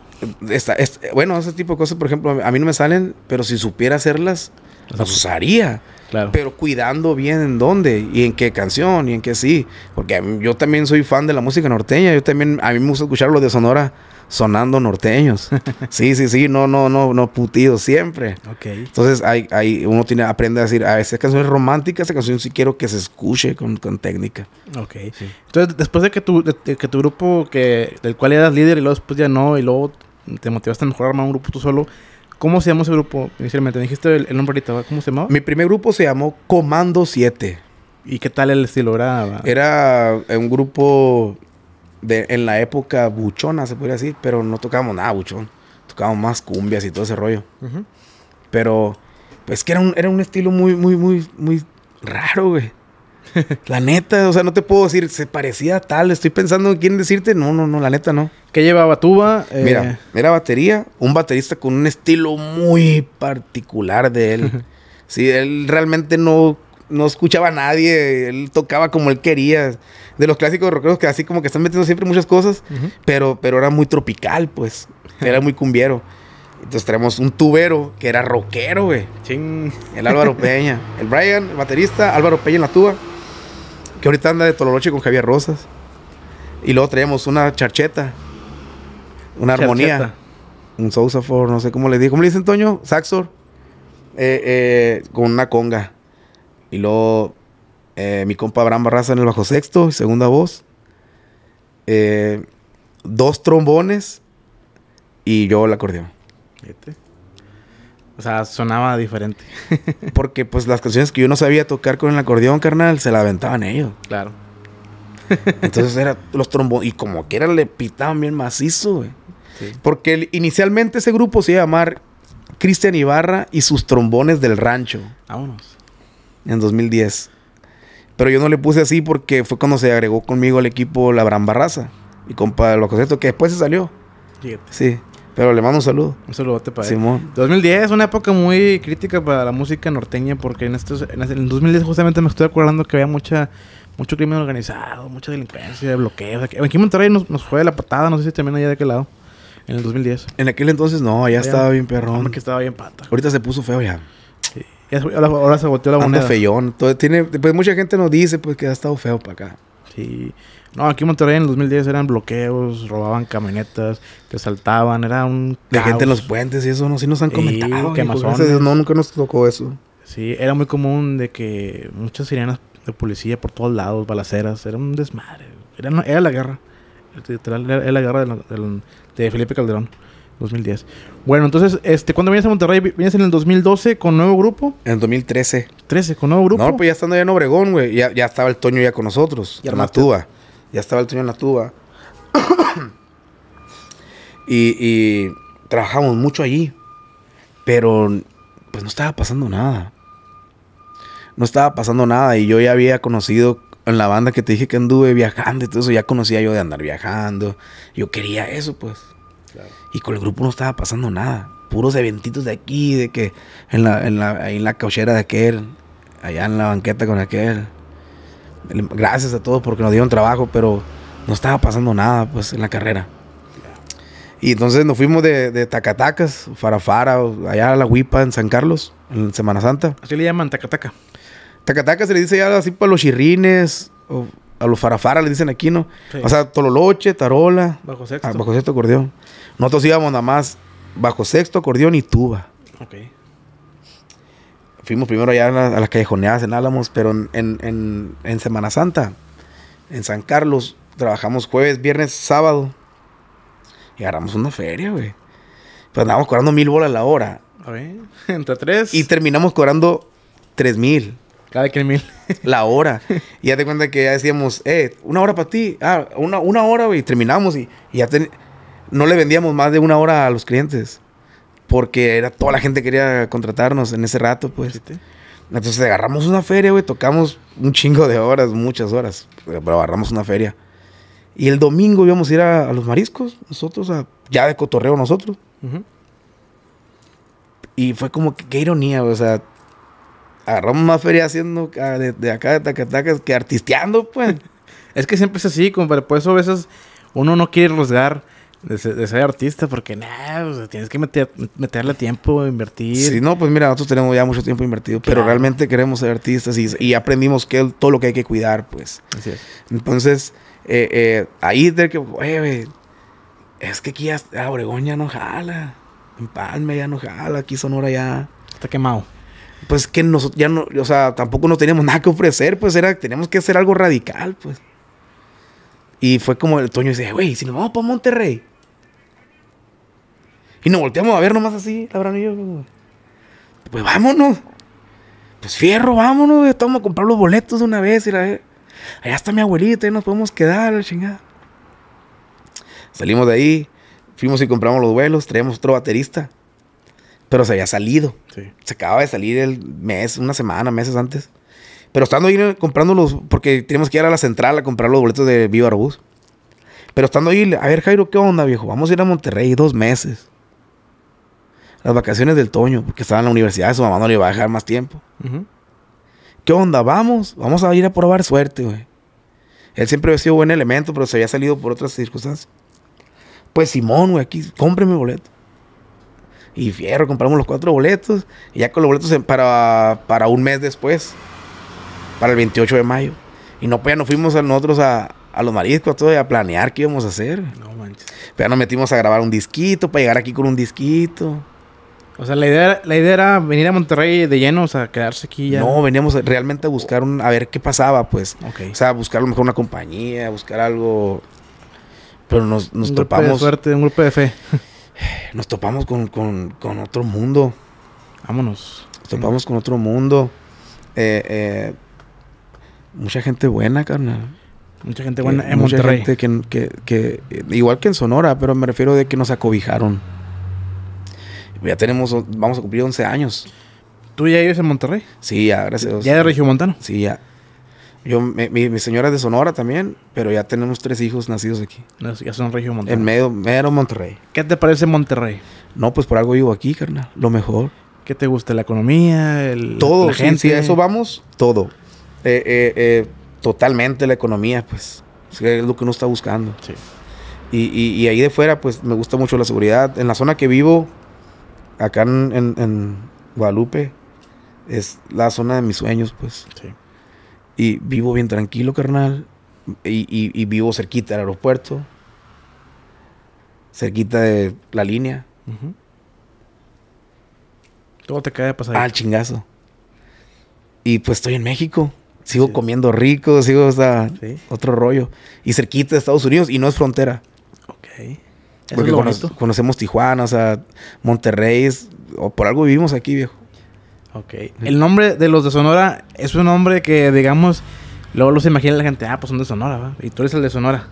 Esta, bueno, ese tipo de cosas, por ejemplo, a mí no me salen, pero si supiera hacerlas, las usaría. Claro. Pero cuidando bien en dónde y en qué canción y en qué sí. Porque yo también soy fan de la música norteña. Yo también, a mí me gusta escuchar lo de Sonora sonando norteños. [laughs] sí, sí, sí, no, no, no, no putido. siempre. Ok. Entonces hay, hay, uno tiene, aprende a decir, a esa canción es romántica, esa canción sí quiero que se escuche con, técnica. Ok. Entonces, después de que tu, grupo, que, del cual eras líder y luego después ya no, y luego te motivaste a mejorar más un grupo tú solo, ¿Cómo se llamó ese grupo inicialmente? dijiste el, nombre ahorita, ¿cómo se llamaba? Mi primer grupo se llamó Comando 7. ¿Y qué tal el estilo? Era, era eh, un grupo de, en la época buchona, se podría decir, pero no tocábamos nada buchón. Tocábamos más cumbias y todo ese rollo. Pero, pues que era un, era un estilo muy, muy, muy, muy raro, güey. [laughs] la neta, o sea, no te puedo decir, se parecía a tal. Estoy pensando en quién decirte. No, no, no, la neta no. ¿Qué llevaba tuba? Eh... Mira, era batería. Un baterista con un estilo muy particular de él. sí, él realmente no, no escuchaba a nadie. Él tocaba como él quería de los clásicos rockeros que así como que están metiendo siempre muchas cosas, pero, pero era muy tropical, pues. Era muy cumbiero. Entonces traemos un tubero que era rockero, güey. El Álvaro [laughs] Peña. El Brian, el baterista, Álvaro Peña en la tuba. Que ahorita anda de Tololoche con Javier Rosas. Y luego traemos una charcheta. Una armonía. Un sousaphone, no sé cómo le dije. ¿Cómo le dicen, Toño? Saxor. Eh, eh, con una conga. Y luego eh, mi compa Abraham Barraza en el bajo sexto, segunda voz. Eh, dos trombones y yo el acordeón. O sea, sonaba diferente. [laughs] Porque pues las canciones que yo no sabía tocar con el acordeón, carnal, se la aventaban ellos. Claro. [laughs] Entonces era los trombones y como que era le pitaban bien macizo, güey. Porque inicialmente ese grupo se iba a llamar Cristian Ibarra y sus trombones del rancho. Vámonos. En 2010. Pero yo no le puse así porque fue cuando se agregó conmigo al equipo la brambarraza Y compa los conceptos que después se salió. Sí. Pero le mando un saludo. Un saludote para Simón. 2010 es una época muy crítica para la música norteña porque en estos en, 2010 justamente me estoy acordando que había mucha mucho crimen organizado, mucha delincuencia, bloqueos. Aquí en Monterrey nos, nos fue la patada, no sé si también allá de qué lado. En el 2010. En aquel entonces no, ya estaba bien perrón. que estaba bien pata. Ahorita se puso feo ya ahora, se volteó la Anda tiene, pues mucha gente nos dice pues que ha estado feo para acá. Sí. No, aquí en Monterrey en el 2010 eran bloqueos, robaban camionetas, te saltaban, era un De gente en los puentes y eso, no, sí nos han comentado. no, nunca nos tocó eso. Sí, era muy común de que muchas sirenas de policía por todos lados, balaceras, era un desmadre. Era, la guerra. era, la guerra de Felipe Calderón. 2010. Bueno, entonces, este, ¿cuándo vienes a Monterrey? ¿Vienes en el 2012 con nuevo grupo? En el 2013. 13, con nuevo grupo. No, pues ya estando allá en Obregón, güey. Ya, estaba el Toño ya con nosotros. Ya en la tuba. Ya estaba el Toño en la tuba. [coughs] y, y trabajamos mucho allí. Pero, pues no estaba pasando nada. No estaba pasando nada. Y yo ya había conocido en la banda que te dije que anduve viajando y todo eso. Ya conocía yo de andar viajando. Yo quería eso, pues. Y con el grupo no estaba pasando nada. Puros eventitos de aquí, de que en la, en cauchera de aquel, allá en la banqueta con aquel. Gracias a todos porque nos dieron trabajo, pero no estaba pasando nada pues en la carrera. Y entonces nos fuimos de, Tacatacas, Farafara, allá a la Huipa en San Carlos, en Semana Santa. Así le llaman Tacataca. Tacataca se le dice ya así para los chirrines, o a los Farafara le dicen aquí, ¿no? O sea, Tololoche, Tarola. Bajo sexto. Ah, bajo sexto acordeón. Nosotros íbamos nada más bajo sexto, acordeón y tuba. Ok. Fuimos primero allá a, la, las callejoneadas en Álamos, pero en, en, Semana Santa, en San Carlos, trabajamos jueves, viernes, sábado. Y agarramos una feria, güey. Pues andábamos cobrando mil bolas la hora. A ver, [laughs] entre tres. Y terminamos cobrando tres mil. Cada que mil. [laughs] La hora. Y ya te cuenta que ya decíamos, eh, una hora para ti. Ah, una, hora, güey. Terminamos y, ya teníamos no le vendíamos más de una hora a los clientes. Porque era toda la gente quería contratarnos en ese rato, pues. Entonces agarramos una feria, güey, tocamos un chingo de horas, muchas horas, pero agarramos una feria. Y el domingo íbamos a ir a, los mariscos, nosotros, ya de cotorreo nosotros. Y fue como que, qué ironía, o sea, agarramos más feria haciendo de, de acá de Tacatacas que artisteando, pues. [laughs] es que siempre es así, compadre, por eso a veces uno no quiere arriesgar de, ser artista, porque nada, tienes que meterle tiempo, invertir. si no, pues mira, nosotros tenemos ya mucho tiempo invertido, pero realmente queremos ser artistas y, aprendimos que todo lo que hay que cuidar, pues. Así es. Entonces, eh, eh, ahí de que, es que aquí a, ah, Obregón ya no jala, en Palme ya no jala, aquí Sonora ya. Está quemado pues que nosotros ya no, o sea, tampoco no teníamos nada que ofrecer, pues era, teníamos que hacer algo radical, pues. Y fue como el Toño dice, güey, si nos vamos para Monterrey, y nos volteamos a ver nomás así, la y yo. Pues vámonos. Pues fierro, vámonos, Estamos a comprar los boletos de una vez. Y Allá está mi abuelita, y nos podemos quedar, chingada. Salimos de ahí, fuimos y compramos los vuelos, traíamos otro baterista. Pero se había salido. Se acaba de salir el mes, una semana, meses antes. Pero estando ahí eh, comprando los. Porque teníamos que ir a la central a comprar los boletos de Viva Arbus. Pero estando ahí, a ver, Jairo, ¿qué onda, viejo? Vamos a ir a Monterrey dos meses las vacaciones del Toño, porque estaba en la universidad, su mamá no le iba a dejar más tiempo. ¿Qué onda? Vamos, vamos a ir a probar suerte, güey. Él siempre había sido buen elemento, pero se había salido por otras circunstancias. Pues Simón, güey, aquí, cómpreme boleto. Y fierro, compramos los cuatro boletos. Y ya con los boletos para, para un mes después, para el 28 de mayo. Y no, pues ya nos fuimos a nosotros a, los mariscos, todo, a planear qué íbamos a hacer. No manches. Pero ya nos metimos a grabar un disquito, para llegar aquí con un disquito. O sea, la idea, la idea era venir a Monterrey de lleno, o sea, quedarse aquí ya. No, veníamos realmente a buscar un, a ver qué pasaba, pues. O sea, buscar a lo mejor una compañía, buscar algo. Pero nos, nos topamos. Un de un grupo de fe. [sighs] nos topamos con, otro mundo. Vámonos. Nos topamos con otro mundo. Eh, eh, mucha gente buena, carnal. Mucha gente buena eh, en Monterrey. que, igual que en Sonora, pero me refiero de que nos acobijaron. Ya tenemos, vamos a cumplir 11 años. ¿Tú ya vives en Monterrey? Sí, ya, gracias ¿Ya de Montano? Sí, ya. Yo, mi, señora es de Sonora también, pero ya tenemos tres hijos nacidos aquí. ya son Regio Montano. En medio, mero Monterrey. ¿Qué te parece Monterrey? No, pues por algo vivo aquí, carnal. Lo mejor. ¿Qué te gusta? ¿La economía? El, todo, la gente? a eso vamos, todo. Eh, eh, eh, totalmente la economía, pues. Es lo que uno está buscando. Sí. Y, y, y ahí de fuera, pues me gusta mucho la seguridad. En la zona que vivo, acá en, Guadalupe es la zona de mis sueños, pues. Sí. Y vivo bien tranquilo, carnal. Y, vivo cerquita del aeropuerto. Cerquita de la línea. Todo te cae de pasar. Al chingazo. Y pues estoy en México. Sigo comiendo rico, sigo, o otro rollo. Y cerquita de Estados Unidos y no es frontera. Ok porque conocemos Tijuana, o sea, Monterrey, o por algo vivimos aquí, viejo. Ok. El nombre de los de Sonora es un nombre que, digamos, luego los imagina la gente, ah, pues son de Sonora, ¿va? Y tú eres el de Sonora.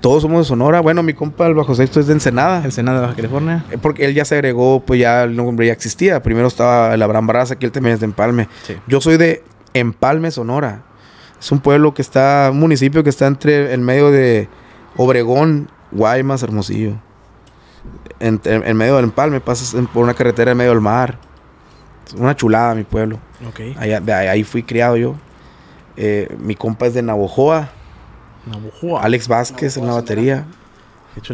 Todos somos de Sonora. Bueno, mi compa, el Bajo Sexto, es de Ensenada. Ensenada de Baja California. Eh, porque él ya se agregó, pues ya el nombre ya existía. Primero estaba el Abraham Barraza, que él también es de Empalme. Yo soy de Empalme, Sonora. Es un pueblo que está, un municipio que está entre el medio de Obregón Guaymas, Hermosillo. En, medio del empalme, pasas por una carretera en medio del mar. una chulada mi pueblo. ahí, fui criado yo. Eh, mi compa es de Navojoa. Navojoa. Alex Vázquez en la batería.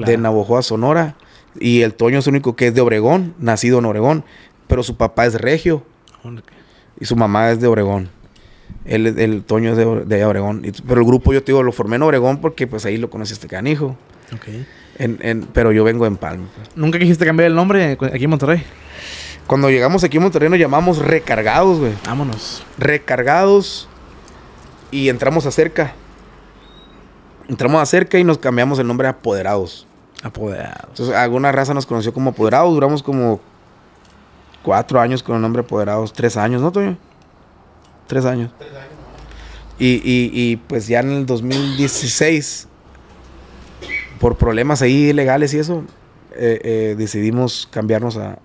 De Navojoa, Sonora. Y el Toño es el único que es de Obregón, nacido en Obregón. Pero su papá es regio. Y su mamá es de Obregón. Él, el Toño es de, de Obregón. pero el grupo, yo te digo, lo formé en Obregón porque pues ahí lo conocí este canijo. Ok. pero yo vengo en Palma. ¿Nunca quisiste cambiar el nombre aquí en Monterrey? Cuando llegamos aquí en Monterrey nos llamamos Recargados, güey. Vámonos. Recargados y entramos a cerca. Entramos a cerca y nos cambiamos el nombre a Apoderados. Apoderados. Entonces, alguna raza nos conoció como Apoderados. Duramos como cuatro años con el nombre Apoderados. Tres años, ¿no, Toño? Tres años. Tres años. Y, y pues ya en el 2016 por problemas ahí legales y eso, eh, eh, decidimos cambiarnos a,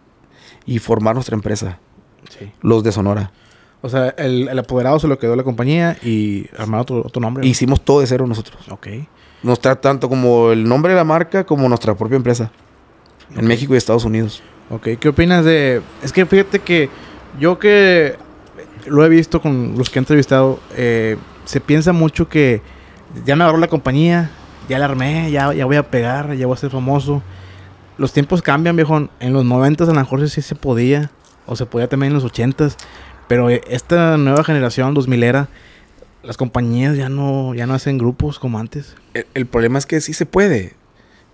y formar nuestra empresa. Los de Sonora. O sea, el, apoderado se lo quedó la compañía y armado otro, nombre. Hicimos todo de cero nosotros. Ok. Nos trae tanto como el nombre de la marca como nuestra propia empresa. En México y Estados Unidos. Ok, ¿qué opinas de...? Es que fíjate que yo que lo he visto con los que he entrevistado, eh, se piensa mucho que ya me agarró la compañía, ya la armé, ya, ya voy a pegar, ya voy a ser famoso. Los tiempos cambian, viejo. En los 90 a lo mejor sí se podía, o se podía también en los 80 pero e, esta nueva generación, 2000 era, las compañías ya no, ya no hacen grupos como antes. El, problema es que sí se puede,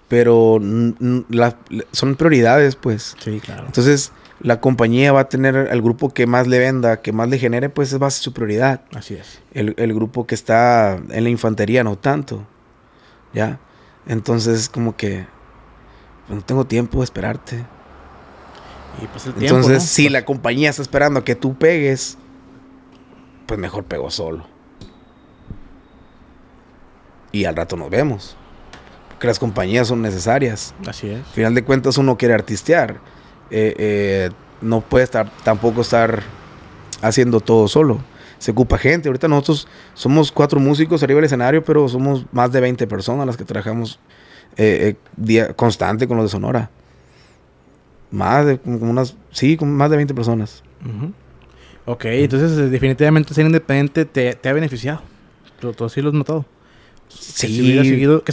pero son prioridades, pues. Sí, claro. Entonces, la compañía va a tener El grupo que más le venda, que más le genere, pues va a ser su prioridad. Así es. El, el grupo que está en la infantería no tanto. ¿ya? Entonces, como que pues, no tengo tiempo de esperarte. Y pues el tiempo, Entonces, si la compañía está esperando a que tú pegues, pues mejor pego solo. Y al rato nos vemos. Porque las compañías son necesarias. Así es. Al final de cuentas, uno quiere artistear. Eh, eh, no puede estar, tampoco estar haciendo todo solo se ocupa gente. Ahorita nosotros somos cuatro músicos arriba del escenario, pero somos más de 20 personas las que trabajamos eh, eh, día constante con los de Sonora. Más de como unas, sí, más de 20 personas. Ok, entonces eh, definitivamente ser independiente te, ha beneficiado. ¿Tú, tú así lo has notado. Sí. Que si,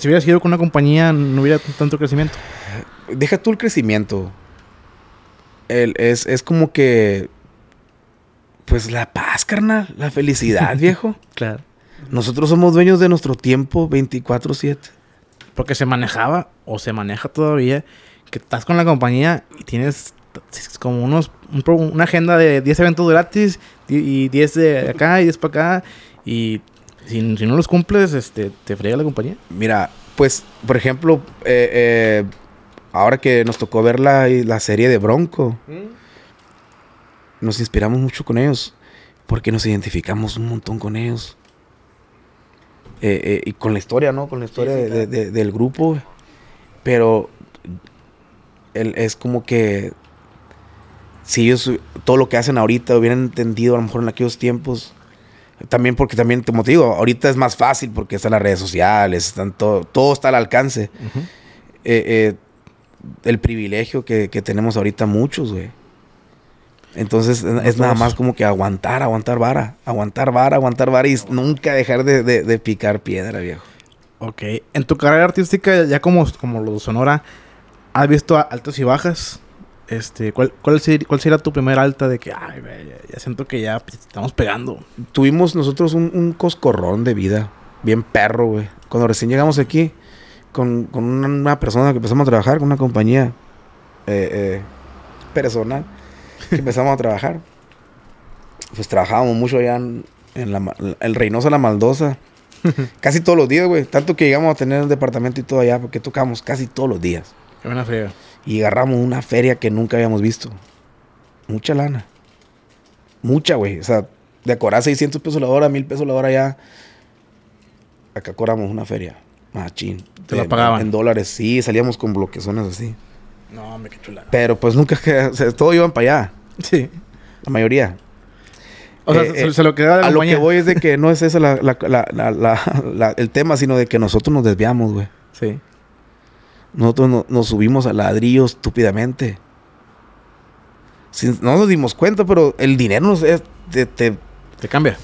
hubiera seguido, con una compañía no hubiera tanto crecimiento. Deja tú el crecimiento. es como que pues la paz, carnal, la felicidad, [laughs] viejo. claro. Nosotros somos dueños de nuestro tiempo 24/7. Porque se manejaba o se maneja todavía que estás con la compañía y tienes como unos una agenda de 10 eventos gratis y 10 de acá y 10 para acá y si, no los cumples este te frega la compañía. Mira, pues por ejemplo, eh, eh, ahora que nos tocó ver la, la serie de Bronco. ¿Mm? nos inspiramos mucho con ellos, porque nos identificamos un montón con ellos. Eh, eh, y con la historia, ¿no? Con la historia del grupo. Pero es como que si ellos todo lo que hacen ahorita hubieran entendido a lo mejor en aquellos tiempos. También porque también, como te digo, ahorita es más fácil porque están las redes sociales, están todo, todo está al alcance. Eh, el privilegio que, que tenemos ahorita muchos, güey entonces es nada más como que aguantar, aguantar vara, aguantar vara, aguantar vara y nunca dejar de, picar piedra, viejo. Ok, en tu carrera artística, ya como, como lo Sonora, ¿has visto altas y bajas? Este, ¿cuál, cuál, sería, cuál tu primer alta de que, ay, ya, ya siento que ya pues, estamos pegando? Tuvimos nosotros un, coscorrón de vida, bien perro, güey. Cuando recién llegamos aquí, con, con una, persona que empezamos a trabajar, con una compañía eh, eh, personal empezamos a trabajar. Pues trabajábamos mucho allá en, el Reynosa La Maldosa. [laughs] casi todos los días, güey. Tanto que llegamos a tener el departamento y todo allá, porque tocábamos casi todos los días. Y agarramos una feria que nunca habíamos visto. Mucha lana. Mucha, güey. O sea, de acorar 600 pesos la hora, 1000 pesos la hora ya. Acá cobramos una feria. Machín. Te la pagaban. En dólares, sí. Salíamos con bloquezones así. No, me qué Pero pues nunca, o sea, todos iban para allá. Sí. La mayoría. O sea, eh, eh, se, lo quedaba A lo que voy es de que [laughs] no es ese la, el tema, sino de que nosotros nos desviamos, güey. Sí. Nosotros nos subimos a ladrillo estúpidamente. no nos dimos cuenta, pero el dinero nos, te, te, cambia.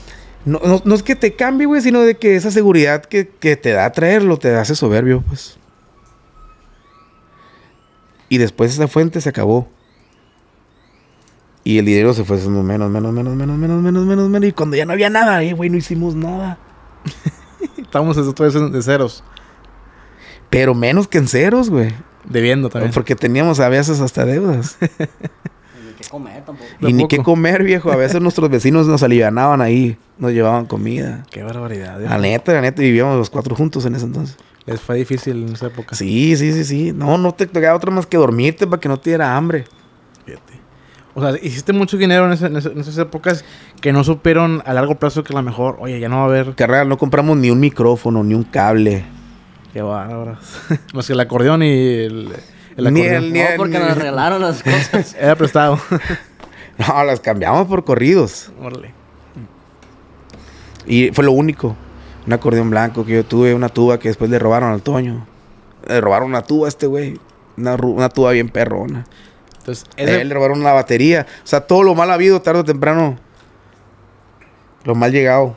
No, es que te cambie, güey, sino de que esa seguridad que, que te da traerlo te hace soberbio, pues. Y después esa fuente se acabó. Y el dinero se fue haciendo menos, menos, menos, menos, menos, menos, menos, menos. Y cuando ya no había nada, eh, güey, no hicimos nada. [laughs] Estamos todos de ceros. Pero menos que en ceros, güey. Debiendo también. Porque teníamos a veces hasta deudas. [laughs] ni qué comer tampoco. Y ni qué comer, viejo. A veces nuestros vecinos nos alivianaban ahí. Nos llevaban comida. Qué barbaridad. Dios. Eh. La neta, la neta. Vivíamos los cuatro juntos en ese entonces fue difícil en esa época. Sí, sí, sí, sí. No, no te quedaba otra más que dormirte para que no te diera hambre. Fíjate. O sea, hiciste mucho dinero en, esas épocas que no supieron a largo plazo que a lo mejor, oye, ya no va a haber. Carrera, no compramos ni un micrófono, ni un cable. Qué bárbaras. Más [laughs] que el acordeón y el. acordeón. Ni el, no, porque nos regalaron las [laughs] cosas. Era prestado. no, las cambiamos por corridos. Morle. Y fue lo único un acordeón blanco que yo tuve, una tuba que después le robaron al Toño. Le robaron una tuba a este güey. Una, tuba bien perrona. Entonces, él le robaron la batería. O sea, todo lo mal habido tarde o temprano. Lo mal llegado.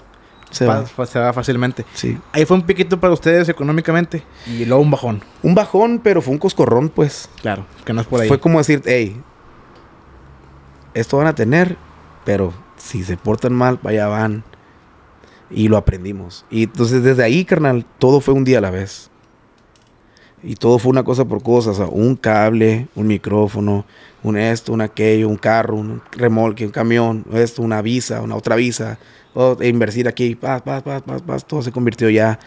Se va. se va. fácilmente. Sí. Ahí fue un piquito para ustedes económicamente y luego un bajón. Un bajón, pero fue un coscorrón, pues. Claro, que no es por ahí. Fue como decir, hey, esto van a tener, pero si se portan mal, vaya van. Y lo aprendimos. Y entonces desde ahí, carnal, todo fue un día a la vez. Y todo fue una cosa por cosas. O un cable, un micrófono, un esto, un aquello, un carro, un remolque, un camión, esto, una visa, una otra visa. O e invertir aquí, paz, paz, paz, paz, paz. Todo se convirtió ya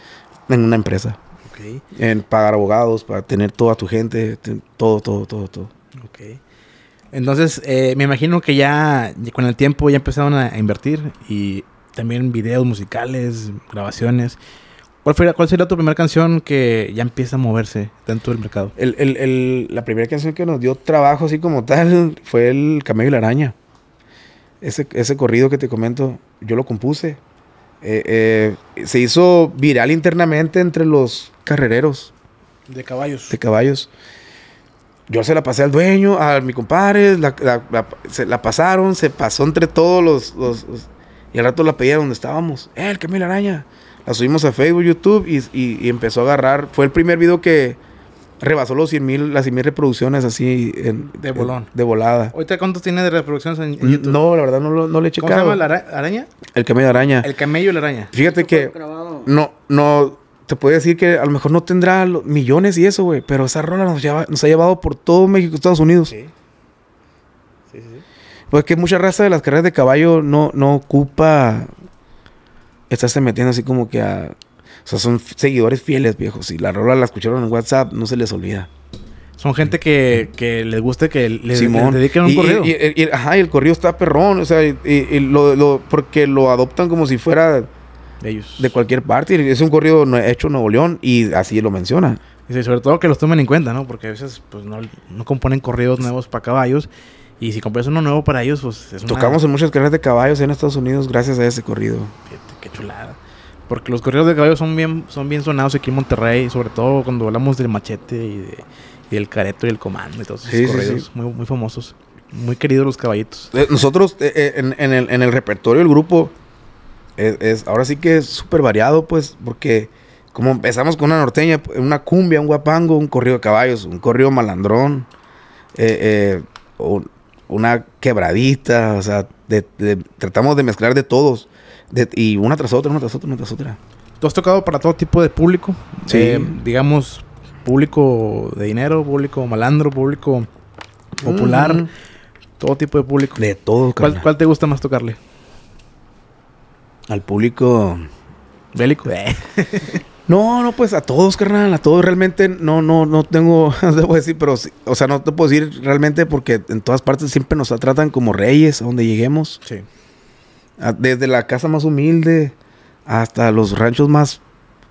en una empresa. En pagar abogados, para tener toda tu gente, todo, todo, todo, todo. Entonces, eh, me imagino que ya con el tiempo ya empezaron a invertir y también videos musicales, grabaciones. ¿Cuál, fue, ¿Cuál sería tu primera canción que ya empieza a moverse dentro del mercado? la primera canción que nos dio trabajo así como tal [laughs] fue El Camello y la Araña. Ese, ese corrido que te comento, yo lo compuse. Eh, eh, se hizo viral internamente entre los carrereros. De caballos. De caballos. Yo se la pasé al dueño, a mis compadre, la, pasaron, se pasó entre todos los y al rato la pedía donde estábamos. ¡Eh, el camello Araña! La subimos a Facebook, YouTube y, empezó a agarrar. Fue el primer video que rebasó los 100 mil, las 100 mil reproducciones así. de bolón. de volada. ¿Ahorita cuántos tiene de reproducciones en YouTube? No, la verdad no, no le he checado. ¿Cómo se llama la araña? El camello araña. El camello y la araña. Fíjate que. No, no te puedo decir que a lo mejor no tendrá millones y eso, güey. Pero esa rola nos, nos ha llevado por todo México, Estados Unidos. Sí. Pues que mucha raza de las carreras de caballo no, no ocupa. Estás metiendo así como que a. O sea, son seguidores fieles, viejos. Si la rola la escucharon en WhatsApp, no se les olvida. Son gente que, les guste que le dediquen un corrido. Y, ajá, y el corrido está perrón. O sea, lo, porque lo adoptan como si fuera de ellos. De cualquier parte. Es un corrido hecho en Nuevo León y así lo menciona. Y sobre todo que los tomen en cuenta, ¿no? Porque a veces pues, no, no componen corridos nuevos para caballos. Y si compras uno nuevo para ellos, pues es Tocamos en muchas carreras de caballos en Estados Unidos gracias a ese corrido. qué chulada. Porque los corridos de caballos son bien, son bien sonados aquí en Monterrey, sobre todo cuando hablamos del machete y, de, del careto y el comando y todos corridos Muy, muy famosos. Muy queridos los caballitos. Eh, nosotros eh, eh, en, el, repertorio del grupo es, ahora sí que es súper variado, pues, porque como empezamos con una norteña, una cumbia, un guapango, un corrido de caballos, un corrido malandrón, eh, una quebradita, o sea, tratamos de mezclar de todos, y una tras otra, una tras otra, una tras otra. ¿Tú has tocado para todo tipo de público? Sí. Eh, digamos, público de dinero, público malandro, público popular, mm. todo tipo de público. De todo, ¿Cuál te gusta más tocarle? Al público... Bélico. Eh. [laughs] No, no, pues a todos, carnal, a todos realmente no, no, no tengo, [laughs] no te puedo decir, pero, o sea, no te puedo decir realmente porque en todas partes siempre nos tratan como reyes a donde lleguemos. Sí. Desde la casa más humilde hasta los ranchos más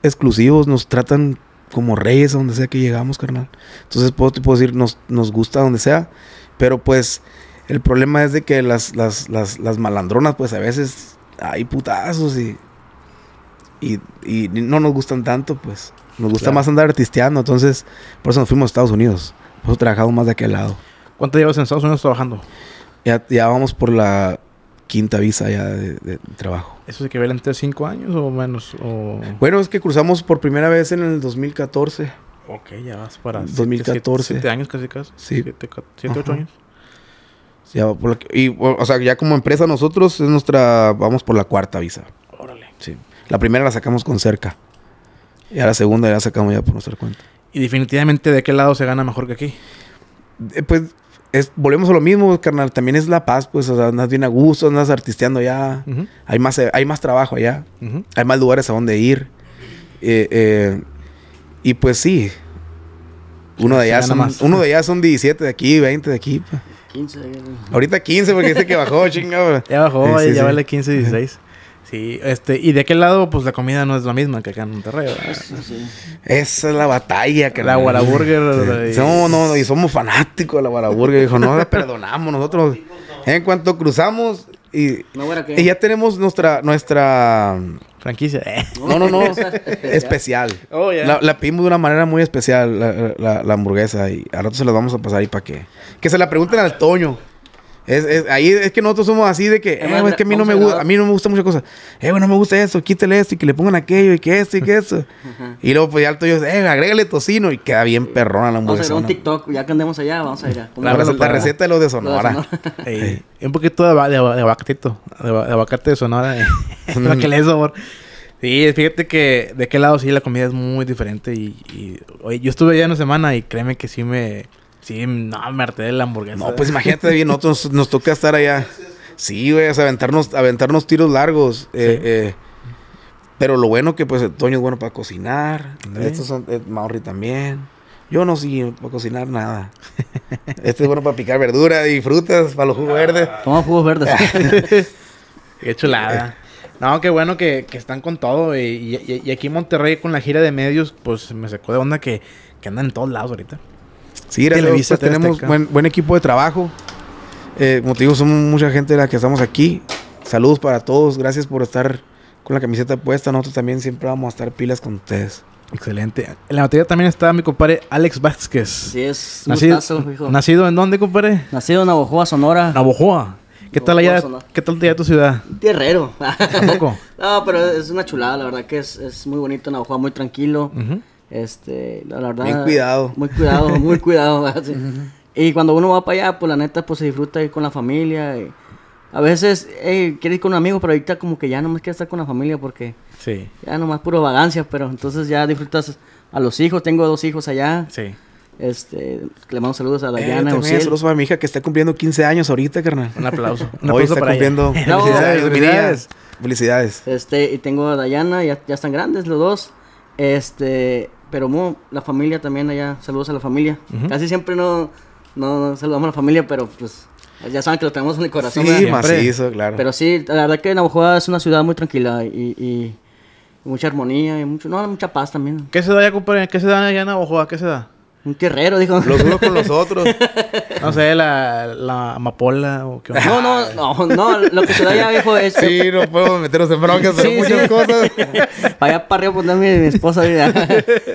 exclusivos nos tratan como reyes a donde sea que llegamos, carnal. Entonces puedo, te puedo decir, nos, nos gusta donde sea, pero pues el problema es de que las, las, las malandronas, pues a veces hay putazos y y, y no nos gustan tanto, pues. Nos gusta más andar artisteando, entonces por eso nos fuimos a Estados Unidos. Por eso trabajamos más de aquel lado. ¿Cuánto llevas en Estados Unidos trabajando? Ya, ya vamos por la quinta visa ya de, trabajo. ¿Eso es equivalente entre cinco años o menos? Bueno, es que cruzamos por primera vez en el 2014. Ok, ya vas para... 2014. Siete, años casi casi. Sí. Siete, ocho años. Ya, y, o sea, ya como empresa nosotros es nuestra... Vamos por la cuarta visa. Órale. Sí. La primera la sacamos con cerca. Y a la segunda ya la sacamos ya por nuestra cuenta. Y definitivamente, ¿de qué lado se gana mejor que aquí? Eh, pues es, volvemos a lo mismo, carnal. También es la paz, pues, o sea, andas bien a gusto, andas artisteando ya. hay, más, eh, hay más trabajo allá. Hay más lugares a donde ir. Eh, y pues sí. Uno de, allá son, más. uno de allá son 17 de aquí, 20 de aquí. Pues. Ahorita 15 porque dice que bajó, [laughs] chingado. Ya bajó, ya vale 15, 16 este, y de aquel lado, pues la comida no es la misma que acá en Monterrey, ah, Esa es la batalla, que La Guaraburger. No, y somos fanáticos de la Guaraburger. Dijo, no perdonamos nosotros. En cuanto cruzamos, y, ya tenemos nuestra nuestra franquicia. [laughs] No, no, no. [laughs] especial. Oh, la, la, de una manera muy especial la, hamburguesa y rato se la vamos a pasar y para que Que se la pregunten al Toño. Es, ahí es que nosotros somos así de que, eh, es que a mí, no me gusta, a mí no me gusta muchas cosas. Eh, bueno, no me gusta eso, quítale esto y que le pongan aquello y que esto y que eso. Y luego, pues ya alto yo, eh, agrégale tocino y queda bien perrona la hamburguesa. Vamos a hacer un TikTok, ya que andemos allá, vamos a ir a. La, receta de los de Sonora. [laughs] un poquito de, de, de de, de Sonora, eh. [laughs] para que le dé mm. sabor. Sí, fíjate que de qué lado sí la comida es muy diferente. Y, yo estuve allá una semana y créeme que sí me Sí, no, me harté de la hamburguesa. No, pues imagínate, bien, nosotros nos toca estar allá. Sí, güey, a aventarnos, aventarnos tiros largos. Eh, eh. pero lo bueno que, pues, Toño es bueno para cocinar. Estos son, eh, también. Yo no sí para cocinar nada. [laughs] Este es bueno para picar verduras y frutas, para los jugos verdes. Toma jugos verdes. [laughs] [laughs] qué chulada. No, qué bueno que, están con todo. Y, y, aquí en Monterrey, con la gira de medios, pues me secó de onda que, que andan en todos lados ahorita. Sí, tenemos buen, buen, equipo de trabajo. Eh, como te digo, somos mucha gente la que estamos aquí. Saludos para todos. Gracias por estar con la camiseta puesta. Nosotros también siempre vamos a estar pilas con ustedes. Excelente. En la batería también está mi compadre Alex Vázquez. Sí, es un nacido, hijo. ¿Nacido en dónde, compadre? Nacido en Navojoa, Sonora. Navojoa. ¿Qué tal allá? ¿Qué tal allá tu ciudad? Tierrero. ¿Tampoco? [laughs] no, pero es una chulada, la verdad que es, muy bonito Navojoa, muy tranquilo. Ajá. Este, la, verdad. Muy cuidado. Muy cuidado, muy [laughs] cuidado. Y cuando uno va para allá, pues la neta, pues se disfruta ir con la familia. Eh. a veces eh, quiere ir con un amigo... pero ahorita como que ya nomás quiere estar con la familia porque sí. ya nomás puro vagancia, pero entonces ya disfrutas a los hijos. Tengo dos hijos allá. Sí. Este, le mando saludos a eh, Dayana. Eh, también saludos a mi hija que está cumpliendo 15 años ahorita, carnal. Un aplauso. [laughs] Un aplauso Hoy está cumpliendo. [laughs] felicidades, felicidades, felicidades. Este, y tengo a Dayana, ya, ya están grandes los dos. Este, pero la familia también allá, saludos a la familia. Casi siempre no, no, saludamos a la familia, pero pues ya saben que lo tenemos en el corazón. Sí, macizo, claro. Pero sí, la verdad que Navajoa es una ciudad muy tranquila y, mucha armonía y mucho, no, mucha paz también. ¿Qué se da allá, ¿Qué se da allá en Navajoa? ¿Qué se da? Un tierrero, dijo. Los unos con los otros. [laughs] No sé, la, la amapola o qué No, no, no, no, lo que se da ya, viejo, es... Sí, no podemos meternos en broncas, pero muchas cosas. [laughs] Para allá, para arriba, pues, mi, mi esposa. vida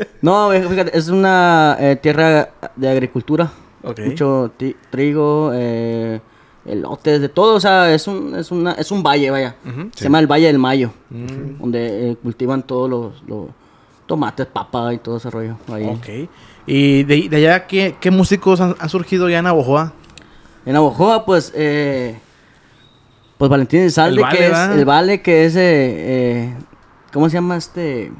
[laughs] No, fíjate, es una eh, tierra de agricultura. Mucho trigo, eh, elotes, de todo. O sea, es un, es una, es un valle, vaya. se llama el Valle del Mayo. Mm. Donde eh, cultivan todos los, los tomates, papa y todo ese rollo. Ahí. Ok. Y de, allá, ¿qué, ¿qué, músicos han, surgido ya en Abojoa? En Abojoa, pues, eh, pues Valentín de que es el Vale, que es, eh, eh, ¿cómo se llama este?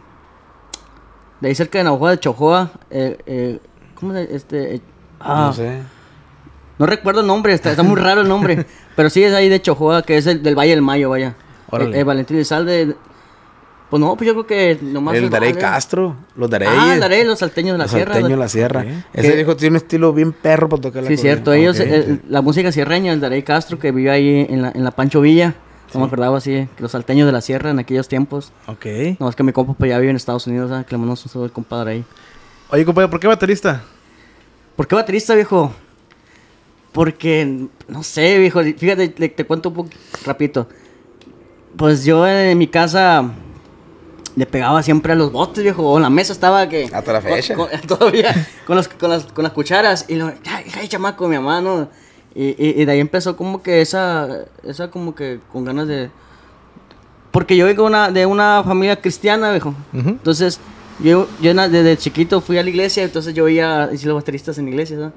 De ahí cerca de Navajoa, de Chojoa, ¿cómo se este? Ah, no sé. No recuerdo el nombre, está, muy raro el nombre, [laughs] pero sí es ahí de Chojoa, que es el del Valle del Mayo, vaya. Valentín Salde pues no, pues yo creo que nomás. El Darey ah, Castro, los Darey. Ah, Darey, los salteños de la los sierra. Salteños de la sierra. Ese viejo tiene un estilo bien perro para tocar la Sí, cierto. Ellos, la música sierreña, el Darey Castro, que vivió ahí en la, Pancho Villa. No me acordaba así, los salteños de la sierra en aquellos tiempos. Ok. No, es que mi compa pues, ya vive en Estados Unidos, ¿sabes? Ah, que le un saludo compadre ahí. Oye, compadre, ¿por qué baterista? ¿Por qué baterista, viejo? Porque, no sé, viejo, fíjate, te, cuento un poco, rapidito. Pues yo en mi casa le pegaba siempre a los botes, viejo, o en la mesa estaba que... Hasta la fecha. Con, [laughs] todavía, con, los, con, las, con las cucharas, y lo, ay, ay chamaco, mi mamá, Y, y, de ahí empezó como que esa, esa como que con ganas de... Porque yo vengo una, de una familia cristiana, viejo. Entonces, yo, yo desde chiquito fui a la iglesia, entonces yo veía los bateristas en la iglesia, ¿no?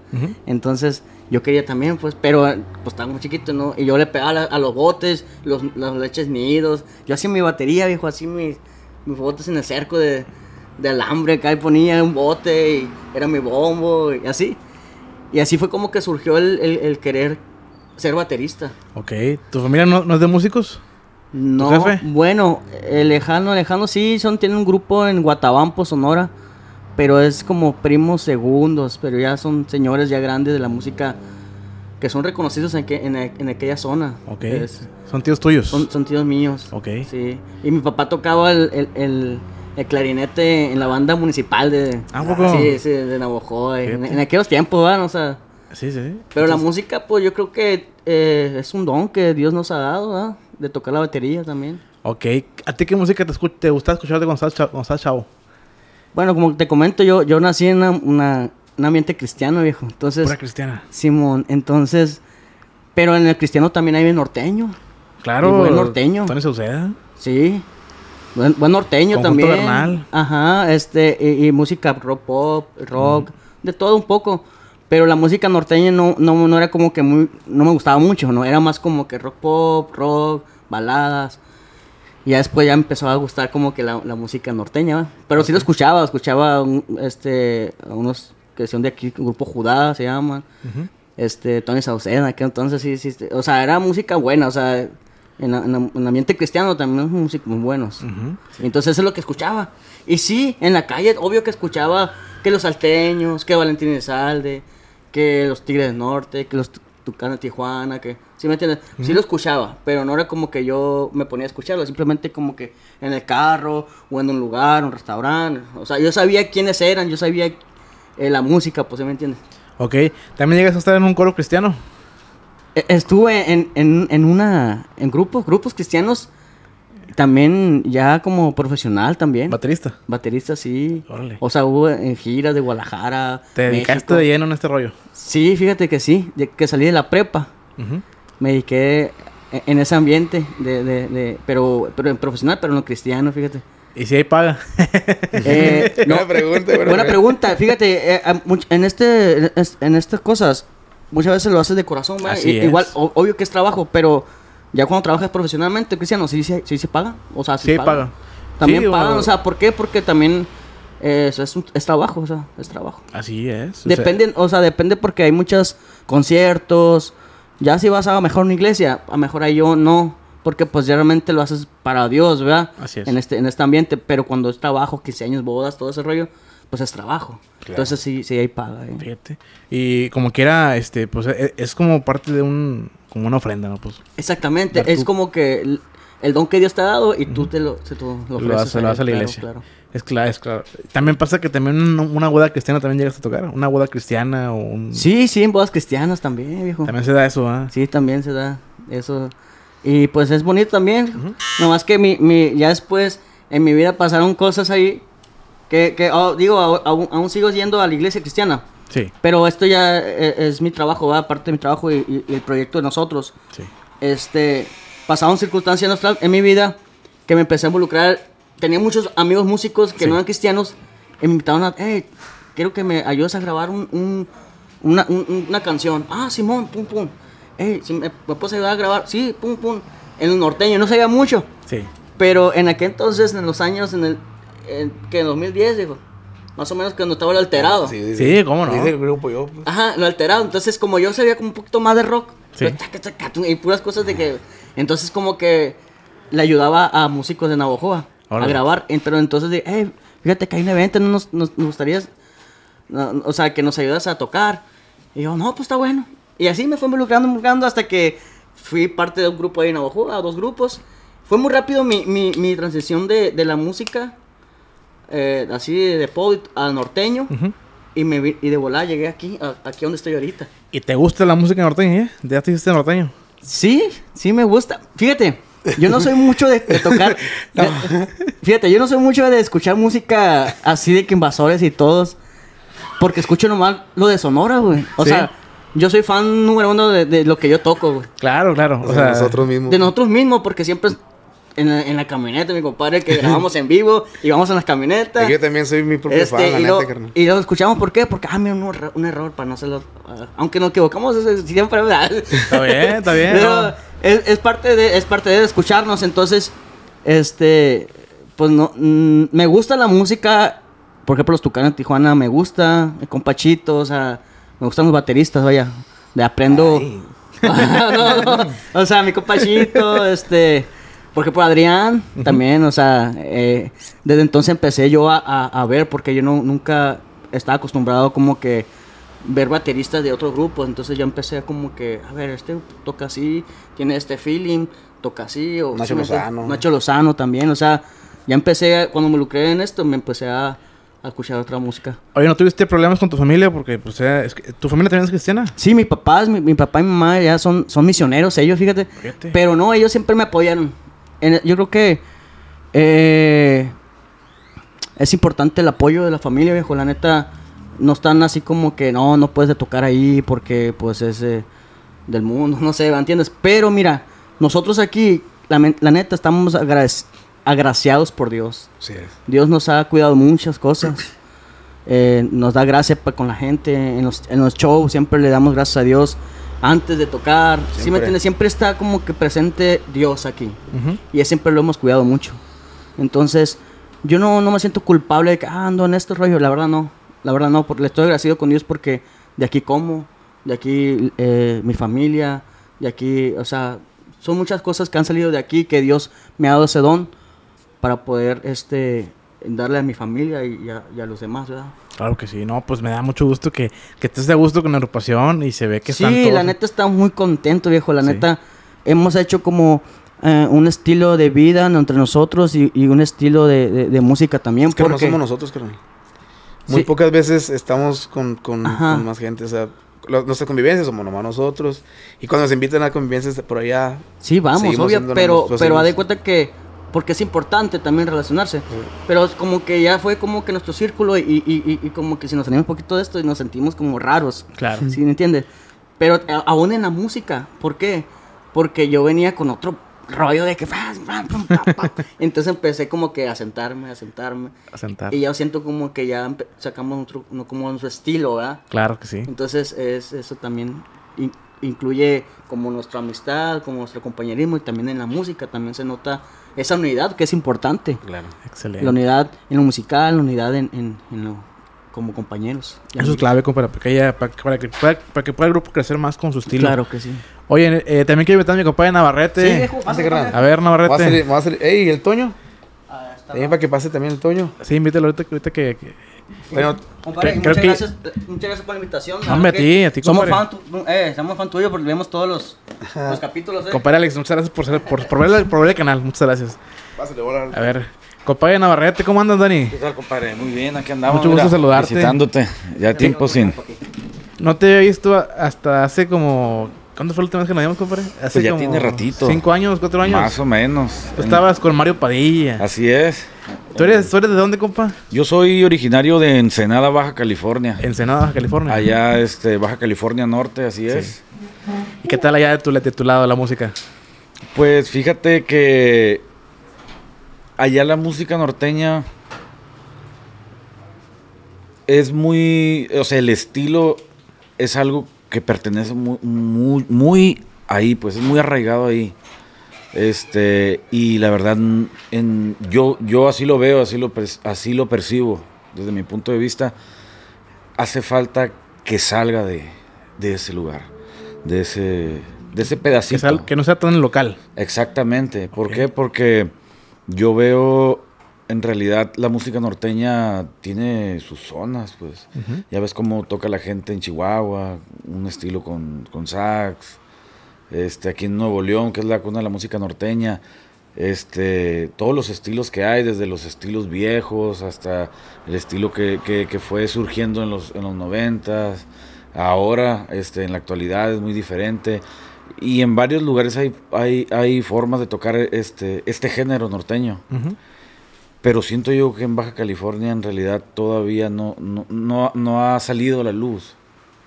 Entonces, yo quería también, pues, pero eh, pues estaba muy chiquito, ¿no? Y yo le pegaba a los botes, los, las leches nidos, yo hacía mi batería, viejo, así mi mis botes en el cerco de, alambre acá y ponía un bote y era mi bombo y así. Y así fue como que surgió el, querer ser baterista. Ok, ¿tu familia no, es de músicos? No, bueno, el lejano, lejano sí, son, tienen un grupo en Guatabampo, Sonora, pero es como primos segundos, pero ya son señores ya grandes de la música que son reconocidos en, que, en, aquella zona. Ok. ¿Son tíos tuyos? Son, tíos míos. Ok. Sí. Y mi papá tocaba el, clarinete en la banda municipal de... Ah, Sí, sí, de Navojoa. En, aquellos tiempos, ¿verdad? O sea... Sí, sí. Pero la música, pues yo creo que eh, es un don que Dios nos ha dado, ¿verdad? De tocar la batería también. Ok. ¿A ti qué música te, te gusta escuchar de Gonzalo Chavo? Bueno, como te comento, yo, yo nací en una un ambiente cristiano, viejo. Entonces, Pura cristiana. Simón, entonces, pero en el cristiano también hay bien norteño. Claro. Y buen norteño. Tony Sauceda. Sí. Buen, norteño también. Bernal. Ajá, este, y, música rock pop, rock, de todo un poco. Pero la música norteña no, no, no, era como que muy, no me gustaba mucho, ¿no? Era más como que rock pop, rock, baladas. Y ya después ya empezó a gustar como que la, música norteña, Pero sí lo escuchaba, escuchaba este, unos de aquí, Grupo Judá se llaman. Este, Tony Sauceda, que entonces sí, este, o sea, era música buena, o sea, en, en, ambiente cristiano también músicos muy buenos. Entonces eso es lo que escuchaba. Y sí, en la calle, obvio que escuchaba que los salteños, que Valentín Salde, que los Tigres del Norte, que los Tucanes de Tijuana, que... ¿Sí me entiendes? Sí lo escuchaba, pero no era como que yo me ponía a escucharlo, simplemente como que en el carro o en un lugar, un restaurante. O sea, yo sabía quiénes eran, yo sabía eh, la música, pues, ¿sí me entiendes? Ok, ¿también llegas a estar en un coro cristiano? E-, estuve en, en, en una, en grupos, grupos cristianos, también ya como profesional también. ¿Baterista? Baterista, sí. Órale. O sea, hubo en eh, giras de Guadalajara, ¿Te dedicaste de lleno en este rollo? Sí, fíjate que sí, que salí de la prepa, me dediqué eh, en ese ambiente, de, de, pero, pero en profesional, pero no cristiano, fíjate. ¿Y si ahí paga? [laughs] Eh, no, buena pregunta. Buena, pregunta. Fíjate, eh, en, este, en estas cosas, muchas veces lo haces de corazón, Igual, obvio que es trabajo, pero ya cuando trabajas profesionalmente, Cristiano, ¿Si si se paga. O sea, sí, sí paga. También paga pagan, o sea, ¿por qué? Porque también eh, es, trabajo, o sea, es trabajo. Así es. Depende, o sea, depende porque hay muchos conciertos. Ya si vas a, a mejor una iglesia, a mejor ahí yo no porque pues realmente lo haces para Dios, ¿verdad? Así es. En este, en este ambiente, pero cuando es trabajo, 15 años, bodas, todo ese rollo, pues es trabajo. Entonces sí, sí hay paga. ¿eh? Fíjate. Y como quiera, este, pues e, es, como parte de un, como una ofrenda, ¿no? Pues, Exactamente, es como que el, don que Dios te ha dado y tú te lo, lo ofreces. a, la iglesia. Claro. Es claro, es claro. También pasa que también una boda cristiana también llegas a tocar. Una boda cristiana o un... Sí, sí, bodas cristianas también, viejo. También se da eso, ¿ah? Sí, también se da eso. Y pues es bonito también. más Nomás que mi, mi, ya después en mi vida pasaron cosas ahí que, que oh, digo, aún, aún, sigo yendo a la iglesia cristiana. Sí. Pero esto ya e, es, mi trabajo, va aparte de mi trabajo y, el proyecto de nosotros. Sí. Este, pasaron circunstancias en, mi vida que me empecé a involucrar. Tenía muchos amigos músicos que no eran cristianos. Y me invitaron a, hey, quiero que me ayudes a grabar un, un, una, una canción. Ah, Simón, pum, pum si me, puedes ayudar a grabar, sí, pum, pum. En el norteño, no sabía mucho. Sí. Pero en aquel entonces, en los años, en el, que en 2010, dijo, más o menos cuando estaba el alterado. Sí, cómo no. el grupo yo. Pues. Ajá, lo alterado. Entonces, como yo sabía como un poquito más de rock, sí. Pues, y puras cosas de que. Entonces, como que le ayudaba a músicos de Navojoa a grabar. Pero entonces, de, hey, fíjate que hay un evento, nos, nos, gustaría. o sea, que nos ayudas a tocar. Y yo, no, pues está bueno. Y así me fue involucrando, involucrando hasta que fui parte de un grupo ahí en a dos grupos. Fue muy rápido mi, mi, transición de, de, la música, eh, así de, de pop norteño. Y, me y de volada llegué aquí, aquí donde estoy ahorita. ¿Y te gusta la música norteña? Eh? ¿de ¿Ya te hiciste norteño? Sí, sí me gusta. Fíjate, yo no soy mucho de, tocar. [laughs] fíjate, yo no soy mucho de escuchar música así de que invasores y todos. Porque escucho nomás lo de Sonora, güey. O sea, yo soy fan número uno de, de lo que yo toco, güey. Claro, claro. de nosotros mismos. De nosotros mismos, porque siempre en la, en la camioneta, mi compadre, que grabamos en vivo, Y vamos en las camionetas. Y yo también soy mi propio este, fan, y, lo, y lo escuchamos, ¿por qué? Porque, ah, mira, un, un error para no hacerlo. Ah, aunque nos equivocamos, es, siempre. Está bien, está bien. Pero es, parte de, es parte de escucharnos, entonces, este. Pues no. Mm, me gusta la música, por ejemplo, los Tucanes de Tijuana, me gusta, el compachito, o sea me gustan los bateristas, vaya. De aprendo. [laughs] o sea, mi compachito, este. Porque por Adrián también, o sea, eh, desde entonces empecé yo a, ver, porque yo no, nunca estaba acostumbrado como que ver bateristas de otros grupos, entonces yo empecé como que, a ver, este toca así, tiene este feeling, toca así, o... Nacho Lozano. Nacho Lozano también, o sea, ya empecé, cuando me lucré en esto, me empecé a, a escuchar otra música. Oye, ¿no tuviste problemas con tu familia? Porque, pues, eh, ¿tu familia también es cristiana? Sí, mis papás, mi, papá y mi mamá ya son, son misioneros, ellos, fíjate. Pero no, ellos siempre me apoyaron. yo creo que eh, es importante el apoyo de la familia, viejo. La neta, no están así como que, no, no puedes tocar ahí porque, pues, es eh, del mundo, [laughs] no sé, ¿entiendes? Pero mira, nosotros aquí, la neta, estamos agradecidos agraciados por Dios. Dios nos ha cuidado muchas cosas. Eh, nos da gracia con la gente. En los, shows siempre le damos gracias a Dios antes de tocar. Siempre. me Siempre está como que presente Dios aquí. Y siempre lo hemos cuidado mucho. Entonces, yo no, no me siento culpable de que ah, ando en este rollo. La verdad, no. La verdad, no. Porque le estoy agradecido con Dios porque de aquí como, de aquí eh, mi familia, de aquí, o sea, son muchas cosas que han salido de aquí que Dios me ha dado ese don para poder este, darle a mi familia y, a, los demás, ¿verdad? Claro que sí, no, pues me da mucho gusto que, que estés de gusto con la agrupación y se ve que sí, están todos... la neta está muy contento, viejo, la neta hemos hecho como eh, un estilo de vida entre nosotros y, un estilo de, música también. Es que porque... somos nosotros, carnal. Muy pocas veces estamos con, más gente, o sea, nuestras convivencias somos nomás nosotros y cuando nos invitan a convivencias por allá... Sí, vamos, obvio, pero, pero cuenta que porque es importante también relacionarse. Pero como que ya fue como que nuestro círculo y, y, y, como que si nos salimos un poquito de esto y nos sentimos como raros. Claro. ¿Sí me entiendes? Pero eh, aún en la música, ¿por qué? Porque yo venía con otro rollo de que... [laughs] Entonces empecé como que a sentarme, a sentarme. A sentar. Y ya siento como que ya sacamos no como nuestro estilo, ¿verdad? Claro que sí. Entonces es, eso también incluye como nuestra amistad, como nuestro compañerismo y también en la música también se nota esa unidad que es importante. Claro, excelente. La unidad en lo musical, la unidad en, en, en lo como compañeros. Eso es clave para que, para, que, pueda, para, que pueda el grupo crecer más con su estilo. Claro que sí. Oye, eh, también quiero invitar a mi compadre Navarrete. Sí, dejo, a ver, Navarrete. Va a salir, va a Ey, ¿el Toño? Ah, está para que pase también el Toño. Sí, invítalo ahorita, que bueno, compadre, muchas, gracias, eh, muchas gracias por la invitación. somos Fan somos tuyo porque vemos todos los, capítulos. Eh. Compadre Alex, muchas gracias por, ser, por, ver, el, por ver el canal. Muchas gracias. Pásale, bola. A ver, Compadre Navarrete, ¿cómo andas, Dani? ¿Qué tal, compadre? Muy bien, aquí andamos. Mucho gusto saludarte. Visitándote. Ya tiempo sin. No te había visto hasta hace como. ¿Cuándo fue la última vez que nos vimos, compadre? Pues hace ya tiene ratito. ¿Cinco años, cuatro años? Más o menos. estabas con Mario Padilla. Así es. ¿Tú eres, ¿Tú eres de dónde, compa? Yo soy originario de Ensenada, Baja California. Ensenada, Baja California. Allá, este, Baja California Norte, así es. ¿Y qué tal allá de tu, lado la música? Pues fíjate que allá la música norteña es muy, o sea, el estilo es algo que pertenece muy, muy ahí, pues es muy arraigado ahí. Este, y la verdad, en, yo, yo así lo veo, así lo, así lo percibo. Desde mi punto de vista, hace falta que salga de, ese lugar, de ese, de ese pedacito. Que, no sea tan local. Exactamente. ¿Por qué? Porque yo veo, en realidad, la música norteña tiene sus zonas, pues. Ya ves cómo toca la gente en Chihuahua, un estilo con, con sax este, aquí en Nuevo León, que es la cuna de la música norteña, este, todos los estilos que hay, desde los estilos viejos hasta el estilo que, fue surgiendo en los, en los ahora, este, en la actualidad es muy diferente. Y en varios lugares hay, hay, hay formas de tocar este, este género norteño. Pero siento yo que en Baja California en realidad todavía no, no, ha salido a la luz.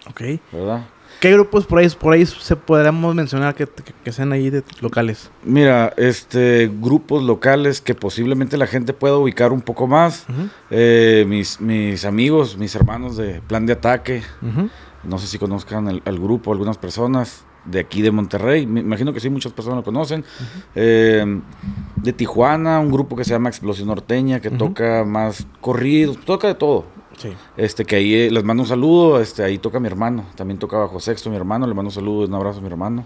Ok. ¿Verdad? ¿Qué grupos por ahí, por ahí se podríamos mencionar que, sean ahí de locales? Mira, este grupos locales que posiblemente la gente pueda ubicar un poco más. Eh, mis, amigos, mis hermanos de Plan de Ataque. No sé si conozcan al grupo, algunas personas de aquí de Monterrey. Me imagino que sí, muchas personas lo conocen. Eh, de Tijuana, un grupo que se llama Explosión Norteña, que toca más corridos, toca de todo. Este, que ahí eh, les mando un saludo, este, ahí toca mi hermano, también toca bajo sexto mi hermano, le mando un saludo, un abrazo a mi hermano,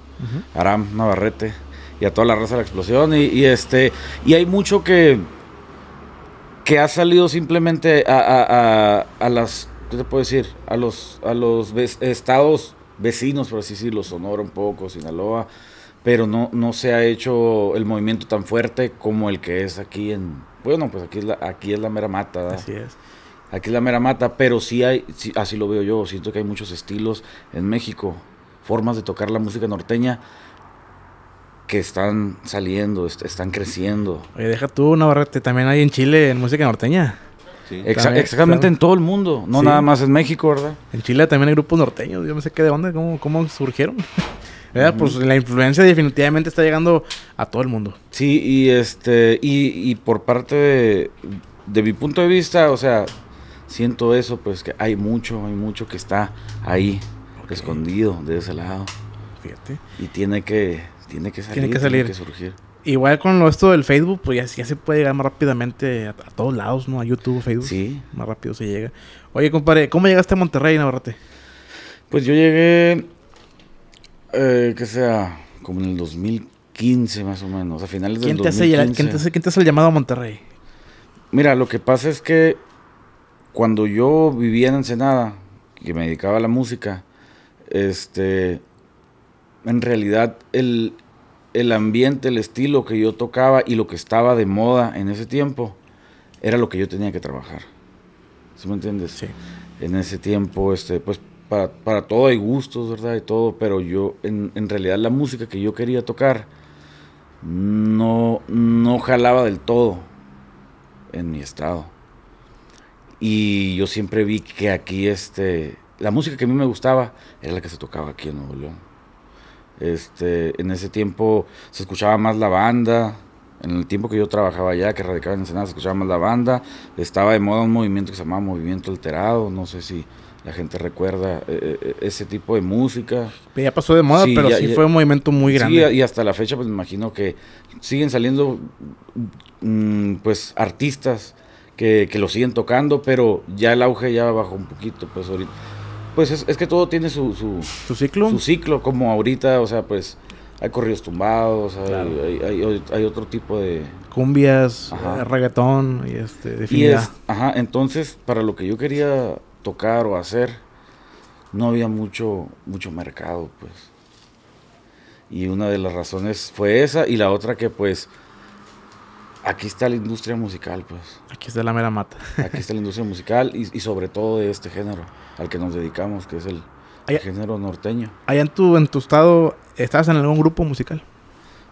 Aram Navarrete, y a toda la raza de la explosión, y, este, y hay mucho que, que ha salido simplemente a, las, ¿qué te puedo decir? A los, a los estados vecinos, por así decirlo, Sonora un poco, Sinaloa, pero no, no se ha hecho el movimiento tan fuerte como el que es aquí en, bueno, pues aquí es la, aquí es la mera mata. Así es aquí es la mera mata, pero sí hay, así ah, lo veo yo, siento que hay muchos estilos en México, formas de tocar la música norteña que están saliendo, están creciendo. Oye, deja tú, Navarrete, también hay en Chile en música norteña. exactamente en todo el mundo, no nada más en México, ¿verdad? En Chile también hay grupos norteños, yo no sé qué de dónde, cómo, cómo surgieron. [laughs] Pues la influencia definitivamente está llegando a todo el mundo. Sí, y este, y, y por parte de, de mi punto de vista, o sea, siento eso, pues que hay mucho, hay mucho que está ahí, escondido de ese lado. Fíjate. Y tiene que, tiene que salir. Tiene que salir. surgir. Igual con lo esto del Facebook, pues ya, se puede llegar más rápidamente a, todos lados, ¿no? A YouTube, Facebook. Sí. Más rápido se llega. Oye, compadre, ¿cómo llegaste a Monterrey, Navarrete? Pues yo llegué, eh, que sea, como en el 2015 más o menos, a finales del ¿Quién te hace el llamado a Monterrey? Mira, lo que pasa es que cuando yo vivía en Ensenada, que me dedicaba a la música, este, en realidad el, ambiente, el estilo que yo tocaba y lo que estaba de moda en ese tiempo era lo que yo tenía que trabajar. ¿Sí me entiendes? Sí. En ese tiempo, este, pues para, todo hay gustos, ¿verdad? Y todo, pero yo, en, realidad la música que yo quería tocar no, no jalaba del todo en mi estado. Y yo siempre vi que aquí, este, la música que a mí me gustaba era la que se tocaba aquí en Nuevo León. Este, en ese tiempo se escuchaba más la banda. En el tiempo que yo trabajaba allá, que radicaba en Ensenada, se escuchaba más la banda. Estaba de moda un movimiento que se llamaba Movimiento Alterado. No sé si la gente recuerda eh, eh, eh, ese tipo de música. Ya pasó de moda, pero sí fue un movimiento muy grande. y hasta la fecha, pues me imagino que siguen saliendo mm, pues artistas que, lo siguen tocando, pero ya el auge ya bajó un poquito, pues ahorita. Pues es, que todo tiene su, su, ciclo. Su ciclo, como ahorita, o sea, pues hay corridos tumbados, hay, otro tipo de... Cumbias, eh, reggaetón y este... Y es, ajá, entonces para lo que yo quería tocar o hacer, no había mucho, mucho mercado, pues. Y una de las razones fue esa y la otra que pues aquí está la industria musical, pues. Aquí está la mera mata. aquí está la industria musical y, sobre todo de este género al que nos dedicamos, que es el, género norteño. Allá en tu, estado, estabas en algún grupo musical?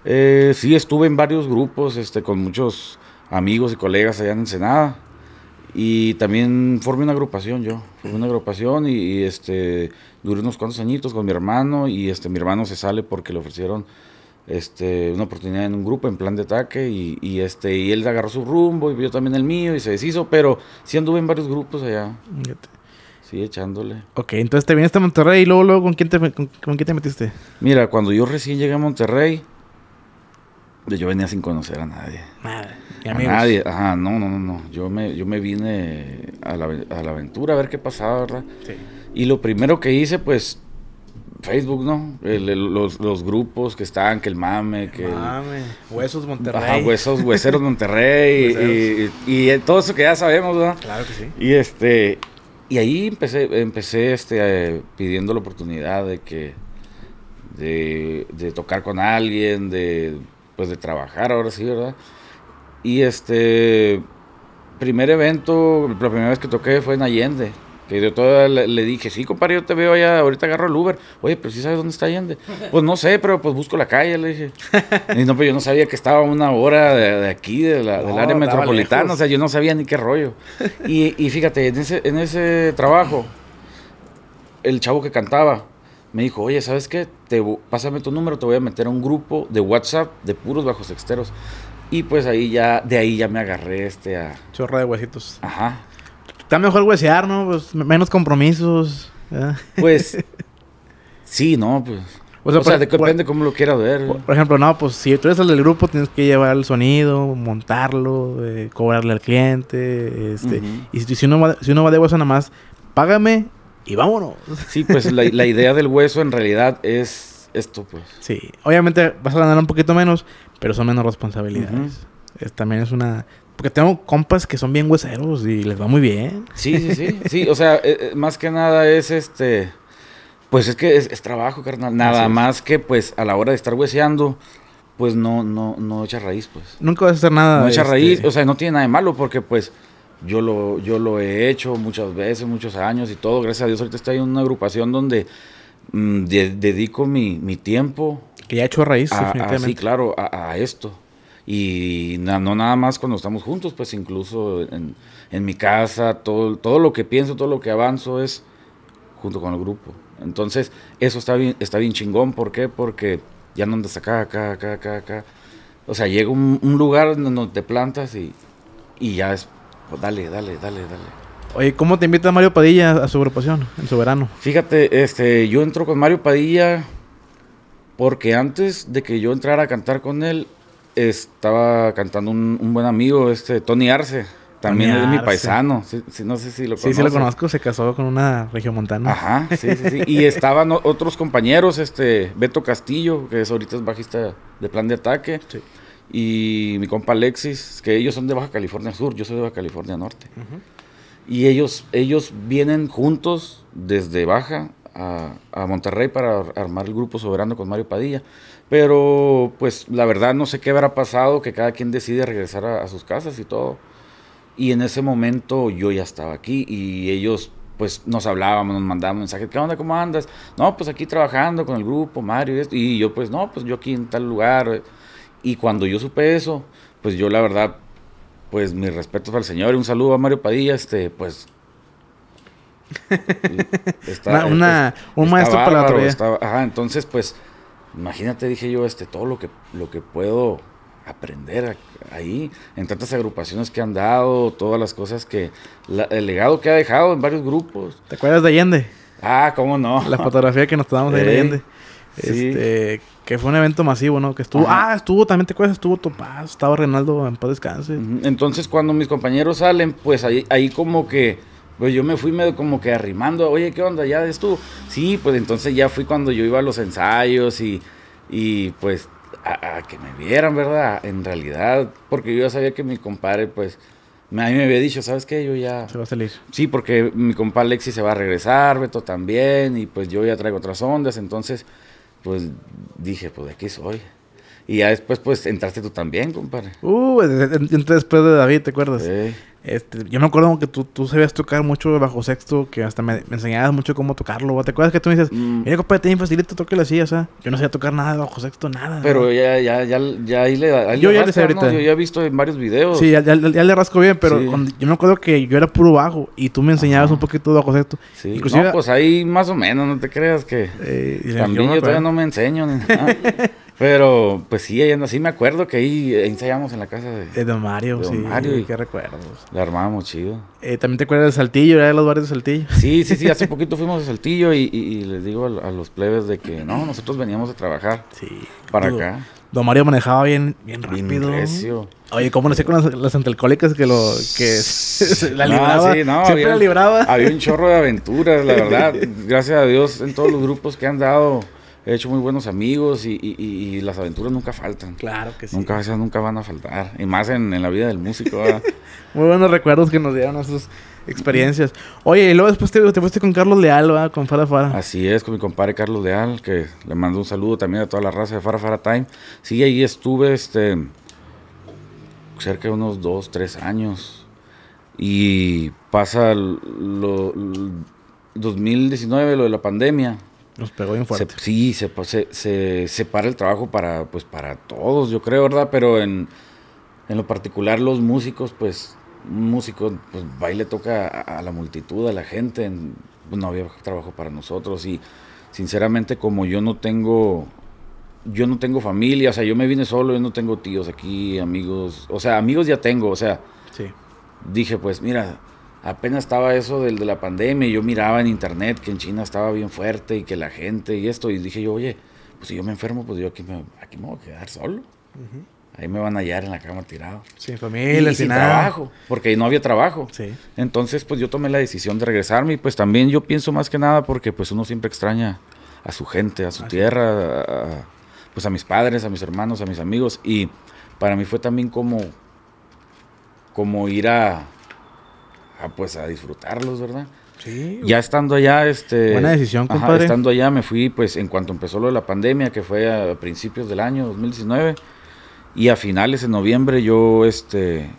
Eh, sí, estuve en varios grupos, este, con muchos amigos y colegas allá en Ensenada. Y también formé una agrupación yo, formé una agrupación y, este, duré unos cuantos añitos con mi hermano y este, mi hermano se sale porque le ofrecieron este, una oportunidad en un grupo en plan de ataque y, este, y él agarró su rumbo y yo también el mío y se deshizo, pero sí anduve en varios grupos allá. Sí, echándole. Ok, entonces te viniste a Monterrey y luego, luego ¿con, quién te, con, quién te metiste? Mira, cuando yo recién llegué a Monterrey, yo venía sin conocer a nadie. Madre, a nadie, ajá, no, no, no, Yo me, yo me vine a la, a la aventura a ver qué pasaba, ¿verdad? Sí. Y lo primero que hice, pues, Facebook, ¿no? los, grupos que están, que el mame, que... mame, Huesos Monterrey. Ajá Huesos, Hueseros Monterrey [laughs] Y, eh, todo eso que ya sabemos, ¿no? Claro que sí. Y este... Y ahí empecé, empecé este, eh, pidiendo la oportunidad de que... De, de, tocar con alguien, de... Pues de trabajar ahora sí, ¿verdad? Y este... Primer evento, la primera vez que toqué fue en Allende. Que yo le, dije, sí, compadre, yo te veo allá, ahorita agarro el Uber. Oye, pero sí sabes dónde está Allende. [laughs] Pues no sé, pero pues busco la calle, le dije. Y no, pero pues, yo no sabía que estaba a una hora de, aquí, de del área metropolitana. O sea, yo no sabía ni qué rollo. [laughs] Y, y fíjate, en ese, en ese trabajo, el chavo que cantaba me dijo, oye, ¿sabes qué? Te, pásame tu número, te voy a meter a un grupo de WhatsApp de puros bajos exteros. Y pues ahí ya, de ahí ya me agarré este a... Chorra de huesitos. Ajá. Está mejor huesear, ¿no? Pues menos compromisos. Pues. [laughs] sí, ¿no? Pues. O sea, depende cómo lo quieras ver. Por, ejemplo, no, pues si tú eres el del grupo, tienes que llevar el sonido, montarlo, eh, cobrarle al cliente. Este, Y si, uno va, si uno va de hueso nada más, págame y vámonos. Sí, pues la, [laughs] idea del hueso en realidad es esto, pues. Sí, obviamente vas a ganar un poquito menos, pero son menos responsabilidades. también es una porque tengo compas que son bien hueseros y les va muy bien. Sí, sí, sí. sí, o sea, eh, eh, más que nada es este. Pues es que es, trabajo, carnal. Nada más que, pues, a la hora de estar hueseando, pues no, no, no echa raíz, pues. Nunca vas a hacer nada. No echa este, raíz, o sea, no tiene nada de malo, porque, pues, yo lo, yo lo he hecho muchas veces, muchos años y todo. Gracias a Dios, ahorita estoy en una agrupación donde mm, dedico mi, mi tiempo. Que ya he hecho raíz, definitivamente. sí, claro, a esto y no nada más cuando estamos juntos, pues incluso en, mi casa, todo, todo lo que pienso, todo lo que avanzo es junto con el grupo. Entonces, eso está bien, está bien chingón, ¿por qué? Porque ya no andas acá, acá, acá, acá, acá. O sea, llega un, lugar donde te plantas y, y ya es, pues dale, dale, dale, dale. Oye, ¿cómo te invita Mario Padilla a su agrupación en su verano? Fíjate, este, yo entro con Mario Padilla porque antes de que yo entrara a cantar con él, estaba cantando un, buen amigo, este Tony Arce. También es mi paisano. Sí, no sé si lo conozco. Se casó con una regiomontana. Ajá, sí, sí, y estaban otros compañeros, este Beto Castillo, que es ahorita es bajista de plan de ataque. Y mi compa Alexis, que ellos son de Baja California Sur, yo soy de Baja California Norte. Y ellos, ellos vienen juntos desde Baja a, a Monterrey para armar el grupo soberano con Mario Padilla. Pero pues la verdad no sé qué habrá pasado, que cada quien decide regresar a, sus casas y todo. Y en ese momento yo ya estaba aquí y ellos pues nos hablábamos, nos mandaban mensajes, ¿qué onda? ¿Cómo andas? No, pues aquí trabajando con el grupo, Mario y esto. Y yo pues no, pues yo aquí en tal lugar. Y cuando yo supe eso, pues yo la verdad, pues mis respetos para el señor y un saludo a Mario Padilla, este pues [laughs] una, un maestro para la otra. Ajá, entonces pues imagínate, dije yo, este, todo lo que, lo que puedo aprender ahí, en tantas agrupaciones que han dado, todas las cosas que, el legado que ha dejado en varios grupos. ¿Te acuerdas de Allende? Ah, cómo no. La fotografía que nos tomamos de [laughs] Allende. Este, que fue un evento masivo, ¿no? Que estuvo, ah, estuvo, también te acuerdas, estuvo Topaz, ah, estaba Reinaldo en paz descanse. Entonces, cuando mis compañeros salen, pues ahí, ahí como que pues yo me fui medio como que arrimando, oye, ¿qué onda? ¿Ya es tú? Sí, pues entonces ya fui cuando yo iba a los ensayos y, pues a, que me vieran, ¿verdad? En realidad, porque yo ya sabía que mi compadre, pues, me, a mí me había dicho, ¿sabes qué? Yo ya... Se va a salir. Sí, porque mi compadre Lexi se va a regresar, Beto también, y pues yo ya traigo otras ondas, entonces, pues dije, pues de aquí soy. Y ya después, pues, entraste tú también, compadre. Uh, entré después de David, ¿te acuerdas? Sí. Este, yo me acuerdo que tú, tú sabías tocar mucho bajo sexto, que hasta me, enseñabas mucho cómo tocarlo. ¿Te acuerdas que tú me dices, mira, mm. compadre, te facilito, toque la silla, o sea, yo no sabía tocar nada de bajo sexto, nada. Pero ya, ya, ya, ya ahí le. Ahí yo ya le sé ahorita. Yo ya he visto en varios videos. Sí, ya, le rasco bien, pero yo me acuerdo que yo era puro bajo y tú me enseñabas un poquito de bajo sexto. Sí, Inclusive, no, pues ahí más o menos, no te creas que. Eh, también yo todavía no me enseño ni nada. [laughs] Pero, pues sí, ahí anda. me acuerdo que ahí ensayamos en la casa de, de Don Mario. De don Mario. Y qué recuerdos. La armábamos chido. Eh, También te acuerdas de Saltillo, era de los barrios de Saltillo. Sí, sí, sí. hace [laughs] poquito fuimos a Saltillo y, les digo a, los plebes de que no, nosotros veníamos a trabajar. Sí. Para acá. Don Mario manejaba bien, bien rápido. Oye, ¿cómo no sé con las, las que lo que ah, la libraba? sí, no, Siempre la libraba. Había un chorro de aventuras, la verdad. [laughs] Gracias a Dios en todos los grupos que han dado he hecho muy buenos amigos y, las aventuras nunca faltan. Claro que sí. Nunca, nunca van a faltar. Y más en, la vida del músico. [laughs] muy buenos recuerdos que nos dieron sus experiencias. Oye, y luego después te, te fuiste con Carlos Leal, ¿verdad? Con Farafara. Así es, con mi compadre Carlos Leal, que le mando un saludo también a toda la raza de Farafara Time. Sí, ahí estuve este cerca de unos dos, tres años. Y pasa lo, 2019, lo de la pandemia. Nos pegó bien fuerte. sí, se, se, separa el trabajo para, pues, para todos, yo creo, ¿verdad? Pero en, lo particular los músicos, pues, un músico, pues, baile toca a, la multitud, a la gente. pues, no había trabajo para nosotros y, sinceramente, como yo no tengo... Yo no tengo familia, o sea, yo me vine solo, yo no tengo tíos aquí, amigos, o sea, amigos ya tengo, o sea, dije, pues mira, apenas estaba eso del de la pandemia y yo miraba en internet que en China estaba bien fuerte y que la gente y esto, y dije yo, oye, pues si yo me enfermo, pues yo aquí me, aquí me voy a quedar solo. Ahí me van a hallar en la cama tirado. Sin familia, sin, nada. trabajo, porque ahí no había trabajo. Entonces, pues yo tomé la decisión de regresarme y pues también yo pienso más que nada porque pues uno siempre extraña a su gente, a su tierra, pues a mis padres, a mis hermanos, a mis amigos y para mí fue también como como ir a pues a disfrutarlos, ¿verdad? Sí. Ya estando allá, este... Buena decisión, compadre. estando allá me fui, pues, en cuanto empezó lo de la pandemia, que fue a principios del año 2019, y a finales de noviembre yo, este,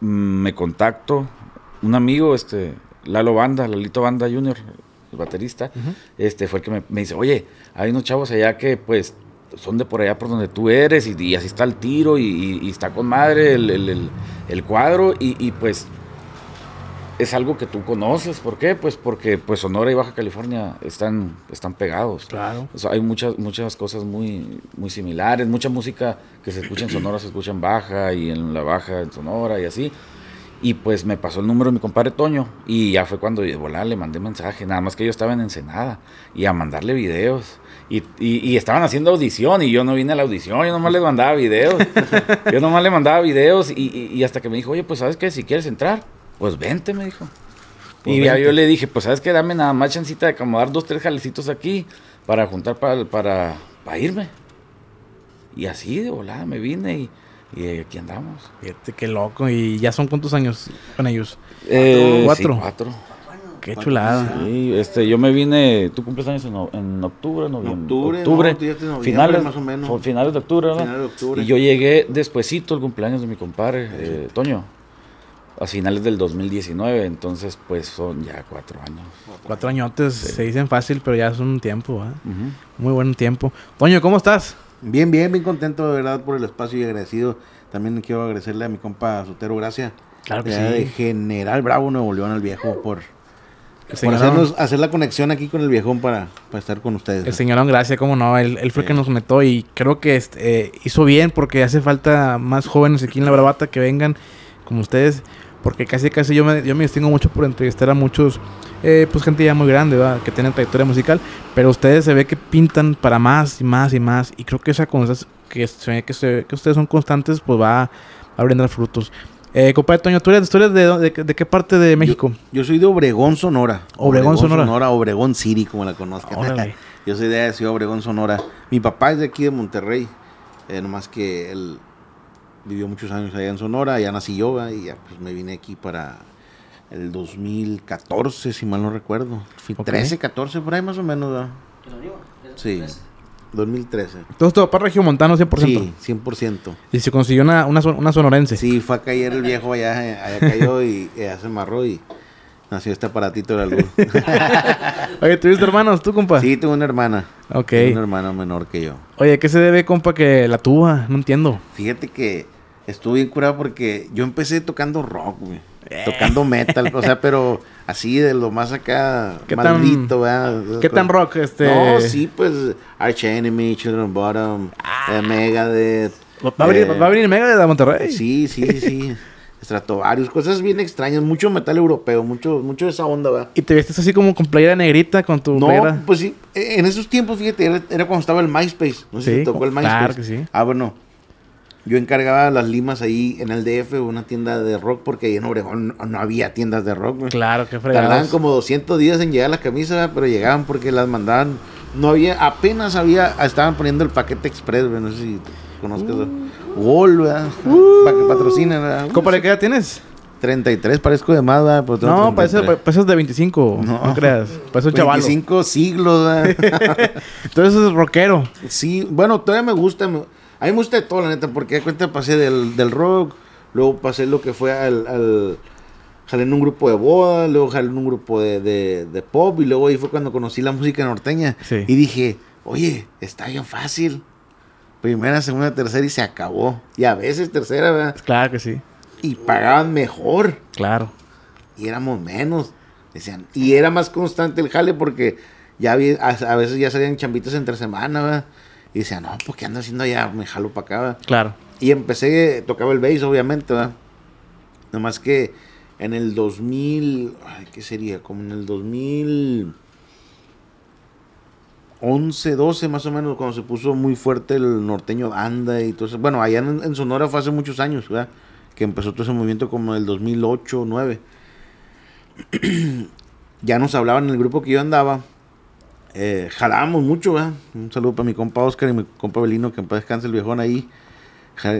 mm, me contacto, un amigo, este, Lalo Banda, Lalito Banda Junior... el baterista, este, fue el que me, dice, oye, hay unos chavos allá que, pues, son de por allá por donde tú eres, y, así está el tiro, y, está con madre el, el cuadro, y pues es algo que tú conoces. ¿Por qué? Pues porque pues Sonora y Baja California están, están pegados. Claro. hay muchas, muchas cosas muy, muy similares. Mucha música que se escucha en Sonora se escucha en Baja y en la Baja en Sonora y así. Y pues me pasó el número de mi compadre Toño y ya fue cuando de le mandé mensaje, nada más que yo estaba en Ensenada y a mandarle videos. Y, estaban haciendo audición y yo no vine a la audición, yo nomás les mandaba videos. [laughs] yo nomás le mandaba videos y, y, hasta que me dijo, oye, pues sabes que si quieres entrar, pues vente, me dijo. Pues y ya yo le dije, pues sabes que dame nada más chancita de acomodar dos, tres jalecitos aquí para juntar para, para, irme. Y así de volada me vine y, aquí andamos. Fíjate, qué loco. ¿Y ya son cuántos años con ellos? Eh, ¿Cuatro? cuatro. Qué chulada. este, yo me vine, tú cumples años en, octubre, noviembre. Octubre, finales, más o menos. Finales de octubre, Y yo llegué despuesito el cumpleaños de mi compadre, eh, Toño a finales del 2019, entonces pues son ya cuatro años. Cuatro añotes se dicen fácil, pero ya es un tiempo, muy buen tiempo. Toño, ¿cómo estás? Bien, bien, bien contento de verdad por el espacio y agradecido. También quiero agradecerle a mi compa Sotero Gracia, claro que sí. de General Bravo Nuevo León al viejo por, hacer la conexión aquí con el viejón para, estar con ustedes. El señor señorón, gracias, cómo no. Él, fue el que nos metió y creo que este, eh, hizo bien porque hace falta más jóvenes aquí en La Bravata que vengan como ustedes. Porque casi casi yo me, yo me distingo mucho por entrevistar a muchos, eh, pues gente ya muy grande, ¿verdad? Que tienen trayectoria musical. Pero ustedes se ve que pintan para más y más y más. Y creo que esa cosas que que, que ustedes son constantes, pues va a brindar frutos. Eh, compadre Toño, ¿tú eres, de, qué parte de México? Yo, soy de Obregón, Sonora. Obregón, Sonora. Sonora. Obregón City, como la conozcan. [laughs] yo soy de de Obregón, Sonora. Mi papá es de aquí de Monterrey. Eh, nomás que él, vivió muchos años allá en Sonora, ya nací yo, y ya pues me vine aquí para el 2014, si mal no recuerdo. Fui 13, 14, por ahí más o menos. ¿verdad? Sí. 2013. Entonces, para Regio Montano, 100%. Sí, 100%. Y se consiguió una, sonorense. Sí, fue a caer el viejo allá, allá cayó y hace se amarró y nació este aparatito de la luz. [laughs] Oye, ¿tuviste hermanos tú, compa? Sí, tuve una hermana. Ok. Tengo una hermana menor que yo. Oye, ¿qué se debe, compa, que la tuba? No entiendo. Fíjate que Estuve bien curado porque yo empecé tocando rock, güey. Eh. Tocando metal, o sea, [laughs] pero así de lo más acá, maldito, ¿verdad? ¿Qué tan rock? Este... No, sí, pues Arch Enemy, Children Bottom, ah. eh, Megadeth. ¿Va, a venir, eh, Megadeth a Monterrey? Sí, sí, [laughs] sí, sí. varios, cosas bien extrañas, mucho metal europeo, mucho, mucho de esa onda, ¿verdad? ¿Y te viste así como con playera negrita, con tu no, pues sí, e, en esos tiempos, fíjate, era, cuando estaba el MySpace, no sé sí, si tocó el MySpace. Claro que sí. Ah, bueno, yo encargaba las limas ahí en el DF, una tienda de rock, porque ahí en Obregón no, había tiendas de rock. Claro, qué fregados. Tardaban como 200 días en llegar la camisa, pero llegaban porque las mandaban. No había, apenas había, estaban poniendo el paquete express, No sé si conozcas. Uh. Gol, ¿verdad? Ah, para que patrocinen, ¿verdad? Uh. ¿Cómo para qué edad tienes? 33, parezco de más, pues no, pareces, de 25, no, creas. Pareces un chaval. 25 siglos, ¿verdad? [laughs] Entonces es rockero. Sí, bueno, todavía me gusta. A mí me gusta de todo, la neta, porque de cuenta pasé del, rock, luego pasé lo que fue al, al jalé en un grupo de boda, luego jalé en un grupo de, pop y luego ahí fue cuando conocí la música norteña. Y dije, oye, está bien fácil. Primera, segunda, tercera y se acabó. Y a veces tercera, ¿verdad? Claro que sí. Y pagaban mejor. Claro. Y éramos menos. Decían, y era más constante el jale porque ya a, veces ya salían chambitos entre semana, ¿verdad? Y decía, no, porque ¿qué ando haciendo allá? Me jalo para acá. Claro. Y empecé, tocaba el bass, obviamente, ¿verdad? más que en el 2000, ¿qué sería? Como en el 2011, 12 más o menos, cuando se puso muy fuerte el norteño anda y todo eso. Bueno, allá en, Sonora fue hace muchos años, ¿verdad? Que empezó todo ese movimiento como en el 2008, 2009. [clears throat] ya nos hablaban en el grupo que yo andaba eh, jalábamos mucho, Un saludo para mi compa Oscar y mi compa Belino, que en paz descanse el viejón ahí.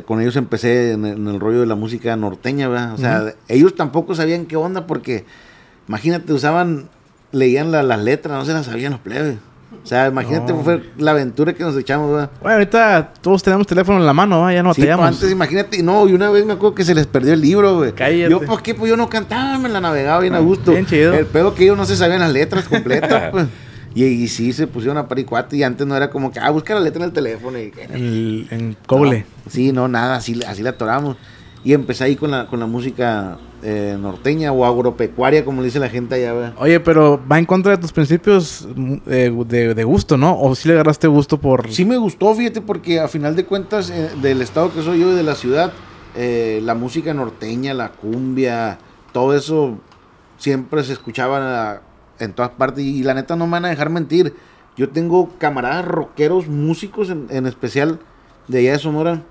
Con ellos empecé en, el rollo de la música norteña, ¿verdad? O sea, ellos tampoco sabían qué onda porque, imagínate, usaban, leían las letras, no se las sabían los plebes. O sea, imagínate fue la aventura que nos echamos, ¿verdad? Bueno, ahorita todos tenemos teléfono en la mano, ¿verdad? Ya no sí, pues, Antes, imagínate, no, y una vez me acuerdo que se les perdió el libro, güey. Yo, pues, ¿qué? Pues yo no cantaba, me la navegaba bien a ah, gusto. El pedo que ellos no se sabían las letras completas, [laughs] pues. Y, sí, se pusieron a Paricuate, y antes no era como que, ah, busca la letra en el teléfono. Y, en, coble. sí, no, nada, así, así la atoramos. Y empecé ahí con la, con la música eh, norteña o agropecuaria, como le dice la gente allá. Oye, pero va en contra de tus principios mm, eh, de, gusto, ¿no? ¿O si le agarraste gusto por...? Sí me gustó, fíjate, porque a final de cuentas, eh, del estado que soy yo y de la ciudad, la música norteña, la cumbia, todo eso siempre se escuchaba en todas partes. Y la neta no me van a dejar mentir. Yo tengo camaradas rockeros, músicos en, especial de allá de Sonora,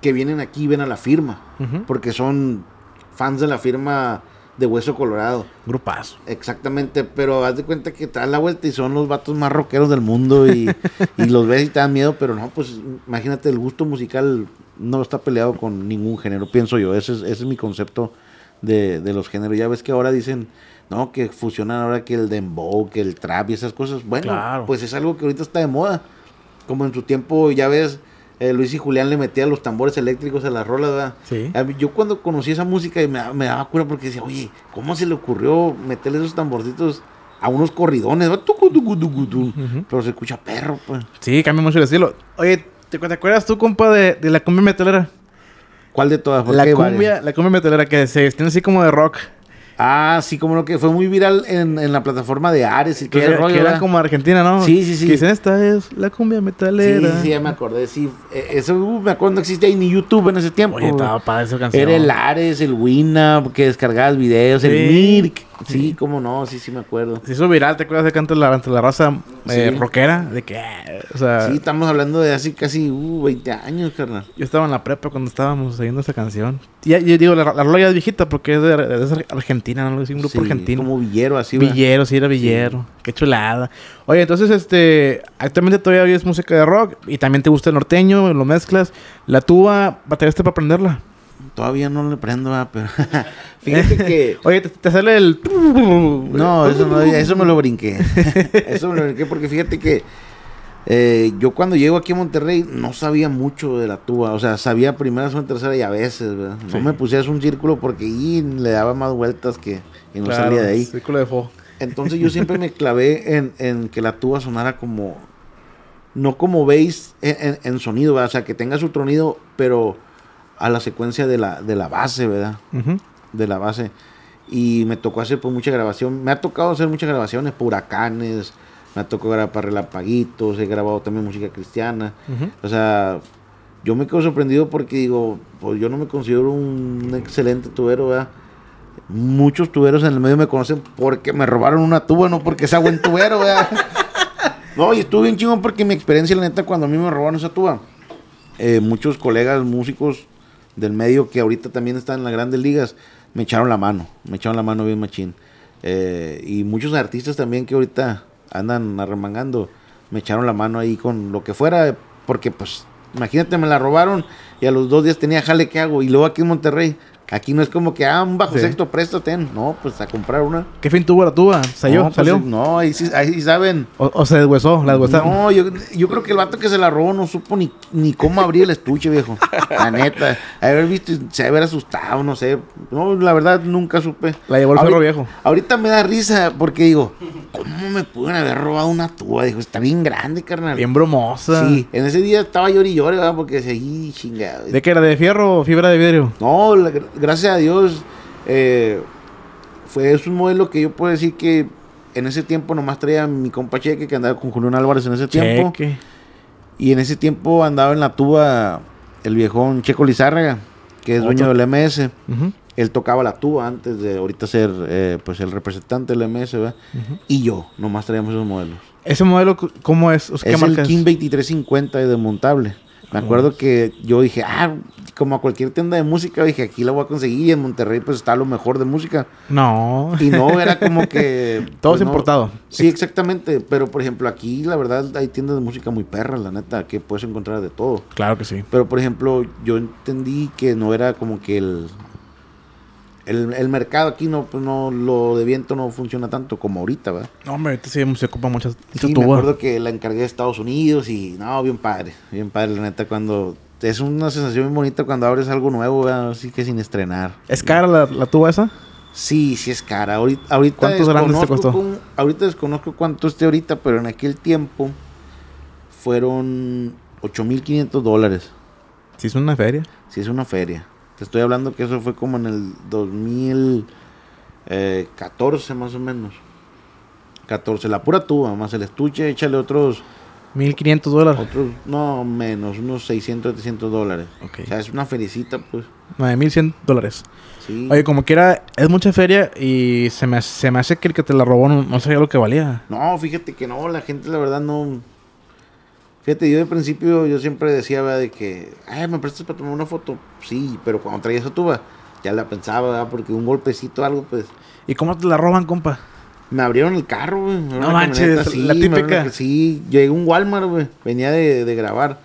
que vienen aquí y ven a la firma. Porque son fans de la firma de Hueso Colorado. Grupazo. Exactamente, pero haz de cuenta que te das la vuelta y son los vatos más rockeros del mundo y, los ves y te dan miedo, pero no, pues imagínate, el gusto musical no está peleado con ningún género, pienso yo. Ese es, mi concepto de, de los géneros. Ya ves que ahora dicen no, que fusionan ahora que el dembow, que el trap y esas cosas. Bueno, pues es algo que ahorita está de moda. Como en su tiempo, ya ves, eh, Luis y Julián le metían los tambores eléctricos a las rolas, Yo cuando conocí esa música me, me daba cura porque decía, oye, ¿cómo se le ocurrió meterle esos tamborcitos a unos corridones? Pero se escucha perro, pues. Sí, cambia mucho el estilo. Oye, ¿te, acuerdas tú, compa, de, la cumbia metalera? ¿Cuál de todas? La cumbia, la cumbia metalera que se tiene así como de rock. Ah, sí, como lo que fue muy viral en, en la plataforma de Ares. Y pues que, era, como Argentina, ¿no? Sí, sí, sí. Que dicen, esta es la cumbia metalera. Sí, sí, ya me acordé. Sí, eh, eso uh, me acuerdo, no existía ni YouTube en ese tiempo. Oye, estaba para esa canción. Era el Ares, el Winamp, que descargabas videos, el Mirk. Sí, cómo no, sí, sí me acuerdo. Se hizo viral, ¿te acuerdas de que la, la raza eh, rockera? De que, o sea... Sí, estamos hablando de hace casi uh, 20 años, carnal. Yo estaba en la prepa cuando estábamos oyendo esa canción. Y yo digo, la, la rola ya es viejita porque es de, Argentina, ¿no? Es un grupo sí, como Villero, así, Villero, sí, era Villero. Qué chulada. Oye, entonces, este... Actualmente todavía es música de rock y también te gusta el norteño, lo mezclas. ¿La tuba batallaste para aprenderla? Todavía no le prendo, pero [laughs] fíjate que... [laughs] Oye, te, sale el... [laughs] no, eso, eso me lo brinqué. eso me lo brinqué porque fíjate que eh, yo cuando llego aquí a Monterrey no sabía mucho de la tuba. O sea, sabía primera, segunda, tercera y a veces, No me pusieras un círculo porque ahí le daba más vueltas que y no salía de ahí. Círculo de fo. Entonces yo siempre me clavé en, que la tuba sonara como no como veis en, sonido, o sea, que tenga su tronido, pero a la secuencia de la, de la base, ¿verdad? De la base. Y me tocó hacer pues, mucha grabación. Me ha tocado hacer muchas grabaciones, huracanes, me ha tocado grabar para relapaguitos, he grabado también música cristiana. O sea, yo me quedo sorprendido porque digo, pues yo no me considero un excelente tubero, ¿verdad? Muchos tuberos en el medio me conocen porque me robaron una tuba, no porque sea buen tubero, ¿verdad? [laughs] no, y estuve bien chingón porque mi experiencia, la neta, cuando a mí me robaron esa tuba, eh, muchos colegas músicos del medio que ahorita también está en las grandes ligas, me echaron la mano, me echaron la mano bien machín. Eh, y muchos artistas también que ahorita andan arremangando, me echaron la mano ahí con lo que fuera, porque pues imagínate, me la robaron y a los dos días tenía jale, ¿qué hago? Y luego aquí en Monterrey Aquí no es como que, ah, un bajo sexto presto, No, pues a comprar una. ¿Qué fin tuvo la tuba? ¿Salió? No, pues, ¿Salió? no, ahí sí, saben. O, se deshuesó, la deshuesaron. No, yo, creo que el vato que se la robó no supo ni, ni cómo abrir el estuche, viejo. La neta. Haber visto, se haber asustado, no sé. No, la verdad, nunca supe. La llevó el viejo. Ahorita me da risa porque digo, ¿cómo me pudieron haber robado una tuba? Dijo, está bien grande, carnal. Bien bromosa. Sí, en ese día estaba llori y ¿verdad? Porque seguí chingado. ¿De qué era? ¿De fierro o fibra de vidrio? No, la, gracias a Dios, eh, fue es un modelo que yo puedo decir que en ese tiempo nomás traía mi compa Cheque, que andaba con Julián Álvarez en ese tiempo. Y en ese tiempo andaba en la tuba el viejón Checo Lizárraga, que es dueño del MS. Él tocaba la tuba antes de ahorita ser eh, pues el representante del MS, ¿verdad? Y yo, nomás traíamos esos modelos. ¿Ese modelo cómo es? es el King 2350 de desmontable. Me acuerdo que yo dije, ah, como a cualquier tienda de música, dije, aquí la voy a conseguir y en Monterrey pues está lo mejor de música. No. Y no, era como que... [laughs] Todo es pues, importado. Sí, exactamente. Pero por ejemplo, aquí la verdad hay tiendas de música muy perras, la neta, que puedes encontrar de todo. Claro que sí. Pero por ejemplo, yo entendí que no era como que el, el, mercado aquí no, pues, no, lo de viento no funciona tanto como ahorita, ¿verdad? No, hombre, ahorita sí se ocupa muchas. Sí, me acuerdo que la encargué de Estados Unidos y no, bien padre, bien padre, la neta, cuando. Es una sensación muy bonita cuando abres algo nuevo, así que sin estrenar. ¿Es cara la, tuba esa? Sí, sí es cara. Ahorita, ahorita te costó? ahorita desconozco cuánto esté ahorita, pero en aquel tiempo fueron 8.500 dólares. Sí, es una feria. Sí, es una feria. Te estoy hablando que eso fue como en el 2014 más o menos. 14, la pura tuba, más el estuche, échale otros... 1.500 dólares. Otros, no, menos, unos 600, 700 dólares. O sea, es una felicita, pues. 9.100 dólares. Oye, como quiera, es mucha feria y se me, se me hace que el que te la robó no, no sabía lo que valía. No, fíjate que no, la gente la verdad no... Fíjate, yo de principio yo siempre decía de que, ay, me prestas para tomar una foto. Sí, pero cuando traía esa tuba, ya la pensaba, ¿verdad? porque un golpecito algo, pues. ¿Y cómo te la roban, compa? Me abrieron el carro, güey. No manches, la típica. sí, llegué un Walmart, güey. Venía de, grabar.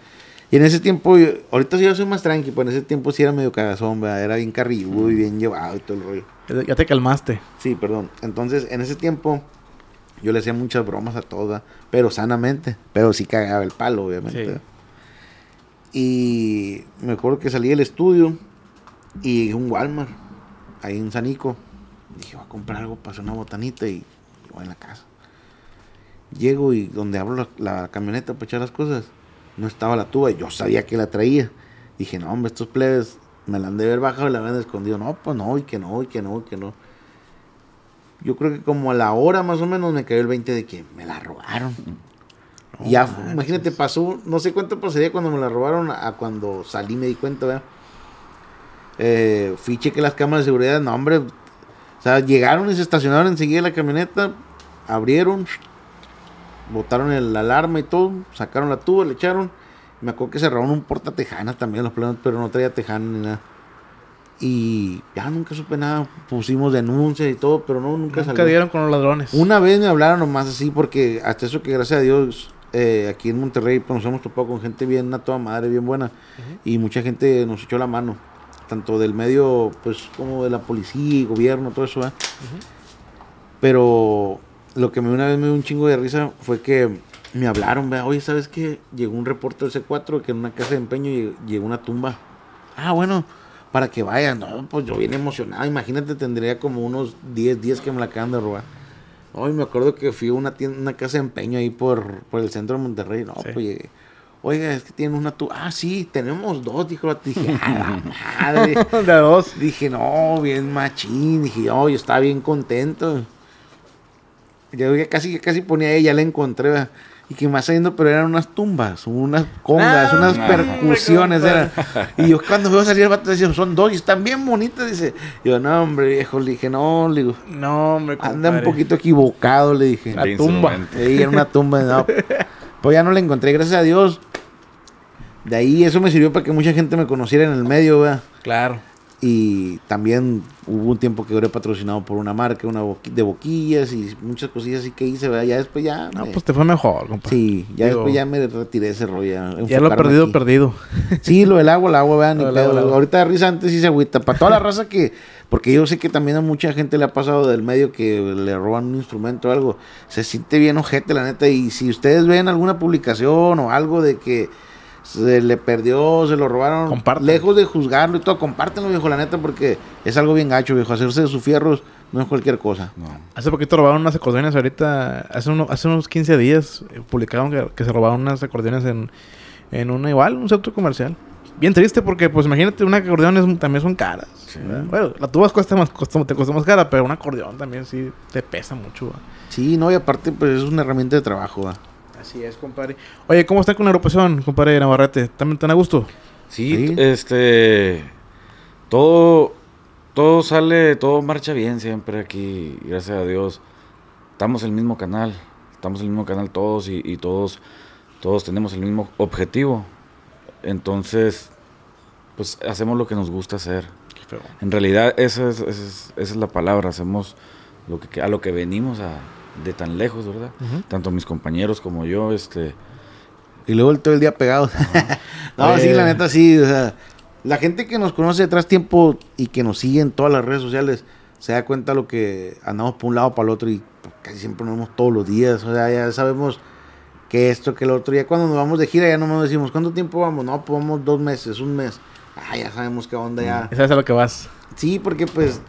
Y en ese tiempo, ahorita sí yo soy más tranqui, pero en ese tiempo sí era medio cagazón, ¿verdad? Era bien carrilludo y bien llevado y todo el rollo. Ya te calmaste. Sí, perdón. Entonces, en ese tiempo, yo le hacía muchas bromas a todas, pero sanamente, pero sí cagaba el palo, obviamente. Y me acuerdo que salí del estudio y un Walmart, ahí un Sanico. Dije, voy a comprar algo para una botanita y, voy en la casa. Llego y donde abro la, camioneta para echar las cosas, no estaba la tuba. Yo sabía que la traía. Dije, no, hombre, estos plebes me la han de ver bajado y la han escondido. No, pues no, y que no, y que no, y que no yo creo que como a la hora más o menos me cayó el 20 de que me la robaron. ya, imagínate, pasó, no sé cuánto pasaría cuando me la robaron a cuando salí me di cuenta, ¿verdad? Eh, fui cheque las cámaras de seguridad, no hombre, o sea, llegaron y se estacionaron enseguida la camioneta, abrieron, botaron el alarma y todo, sacaron la tuba, le echaron, me acuerdo que cerraron un porta tejana también los planos, pero no traía tejana ni nada y ya nunca supe nada, pusimos denuncias y todo, pero no, nunca, nunca dieron con los ladrones. Una vez me hablaron nomás así, porque hasta eso que gracias a Dios eh, aquí en Monterrey pues, nos hemos topado con gente bien, a toda madre, bien buena, y mucha gente nos echó la mano, tanto del medio, pues como de la policía y gobierno, todo eso, ¿eh? Pero lo que una vez me dio un chingo de risa fue que me hablaron, ve oye, ¿sabes qué? Llegó un reporte C4 que en una casa de empeño llegó una tumba. Ah, bueno para que vayan. No, pues yo bien emocionado. Imagínate, tendría como unos 10 días que me la acaban de robar. Hoy me acuerdo que fui a una, tienda, una casa de empeño ahí por, el centro de Monterrey. No, pues llegué. Eh, oiga, es que tienen una tú Ah, sí, tenemos dos, dijo ah, la Dije, [laughs] madre. [laughs] De dos. Dije, no, bien machín. Dije, hoy yo estaba bien contento. Yo casi, casi ponía ella, la encontré y que más haciendo, pero eran unas tumbas, unas congas, ah, unas percusiones. eran. Y yo cuando veo salir el vato son dos y están bien bonitas, dice. yo, no, hombre, viejo, le dije, no, le digo, no, hombre, anda un poquito equivocado, le dije. La tumba. era una tumba, [laughs] Pues ya no la encontré, gracias a Dios. De ahí eso me sirvió para que mucha gente me conociera en el medio, ¿verdad? Claro. Y también hubo un tiempo que era patrocinado por una marca, una de boquillas y muchas cosillas así que hice, Ya después ya... No, pues te fue mejor, Sí, ya después ya me retiré ese rollo. Ya, ya lo perdido, perdido. Sí, lo del agua, el agua, vean. [laughs] Ahorita de risa antes hice se agüita. Para toda la raza que... Porque yo sé que también a mucha gente le ha pasado del medio que le roban un instrumento o algo. Se siente bien ojete, la neta. Y si ustedes ven alguna publicación o algo de que se le perdió, se lo robaron. Lejos de juzgarlo y todo, compártelo, viejo, la neta, porque es algo bien gacho, viejo. Hacerse de sus fierros no es cualquier cosa. Hace poquito robaron unas acordeones, ahorita, hace, uno, hace unos 15 días eh, publicaron que, se robaron unas acordeones en, en una igual, un centro comercial. Bien triste porque, pues imagínate, un acordeón también son caras. Bueno, la tubas cuesta más, te cuesta más cara, pero un acordeón también sí te pesa mucho. Sí, no, y aparte, pues es una herramienta de trabajo. Así es, compadre. Oye, ¿cómo está con la agrupación, compadre Navarrete? ¿También tan a gusto? Sí, este. Todo. Todo sale, todo marcha bien siempre aquí, gracias a Dios. Estamos en el mismo canal, estamos en el mismo canal todos y, todos, todos tenemos el mismo objetivo. Entonces, pues hacemos lo que nos gusta hacer. En realidad, esa es, es la palabra, hacemos lo que, a lo que venimos a, de tan lejos, ¿verdad? Tanto mis compañeros como yo, este... Y luego el, todo el día pegados. [laughs] no, sí, la neta, sí. la gente que nos conoce de tiempo y que nos sigue en todas las redes sociales se da cuenta lo que andamos por un lado para el otro y casi siempre nos vemos todos los días. O sea, ya sabemos que esto, que el otro. Ya cuando nos vamos de gira ya no nos decimos, ¿cuánto tiempo vamos? No, pues vamos dos meses, un mes. Ah, ya sabemos qué onda ya. Esa es a lo que vas. Sí, porque pues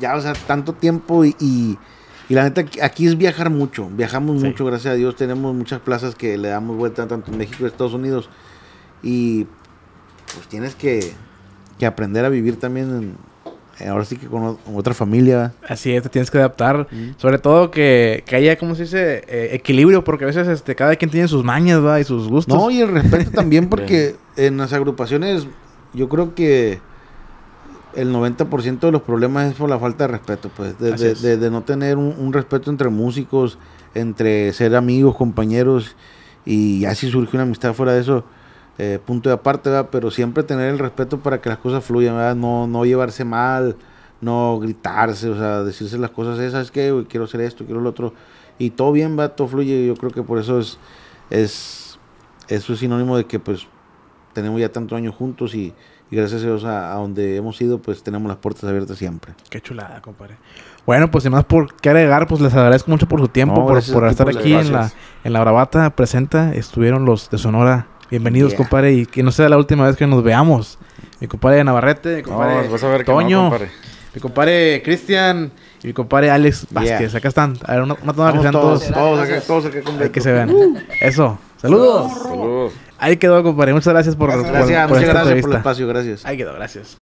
ya, o sea, tanto tiempo y y la neta, aquí es viajar mucho, viajamos mucho, gracias a Dios, tenemos muchas plazas que le damos vuelta tanto en México como Estados Unidos. Y pues tienes que, aprender a vivir también, ahora sí que con, otra familia. Así es, te tienes que adaptar. Sobre todo que, haya, cómo se dice? Eh, equilibrio, porque a veces este, cada quien tiene sus mañas ¿va? y sus gustos. No, y el respeto también, [laughs] porque en las agrupaciones yo creo que el 90% de los problemas es por la falta de respeto, pues, de, no tener un, respeto entre músicos, entre ser amigos, compañeros, y ya si surge una amistad fuera de eso, eh, punto de aparte, ¿verdad? pero siempre tener el respeto para que las cosas fluyan, ¿verdad? No, llevarse mal, no gritarse, o sea, decirse las cosas esas, eh, que quiero hacer esto, quiero lo otro, y todo bien, va, todo fluye, yo creo que por eso es, es, eso es sinónimo de que pues tenemos ya tantos años juntos y y gracias a Dios a, donde hemos ido, pues tenemos las puertas abiertas siempre. Qué chulada, compadre. Bueno, pues sin más por qué agregar, pues les agradezco mucho por su tiempo, por, estar aquí en la, en la Bravata Presenta. Estuvieron los de Sonora. Bienvenidos, compadre, y que no sea la última vez que nos veamos. Mi compadre Navarrete, mi compadre Toño, mi compadre Cristian y mi compadre Alex Vázquez. Acá están. A ver, una, toma a todos, todos, todos, acá, todos que se vean. Uh. Eso. Saludos. Saludos. Ahí quedó, compadre. Muchas gracias por, gracias, muchas gracias por el espacio. Gracias. Ahí quedó, gracias.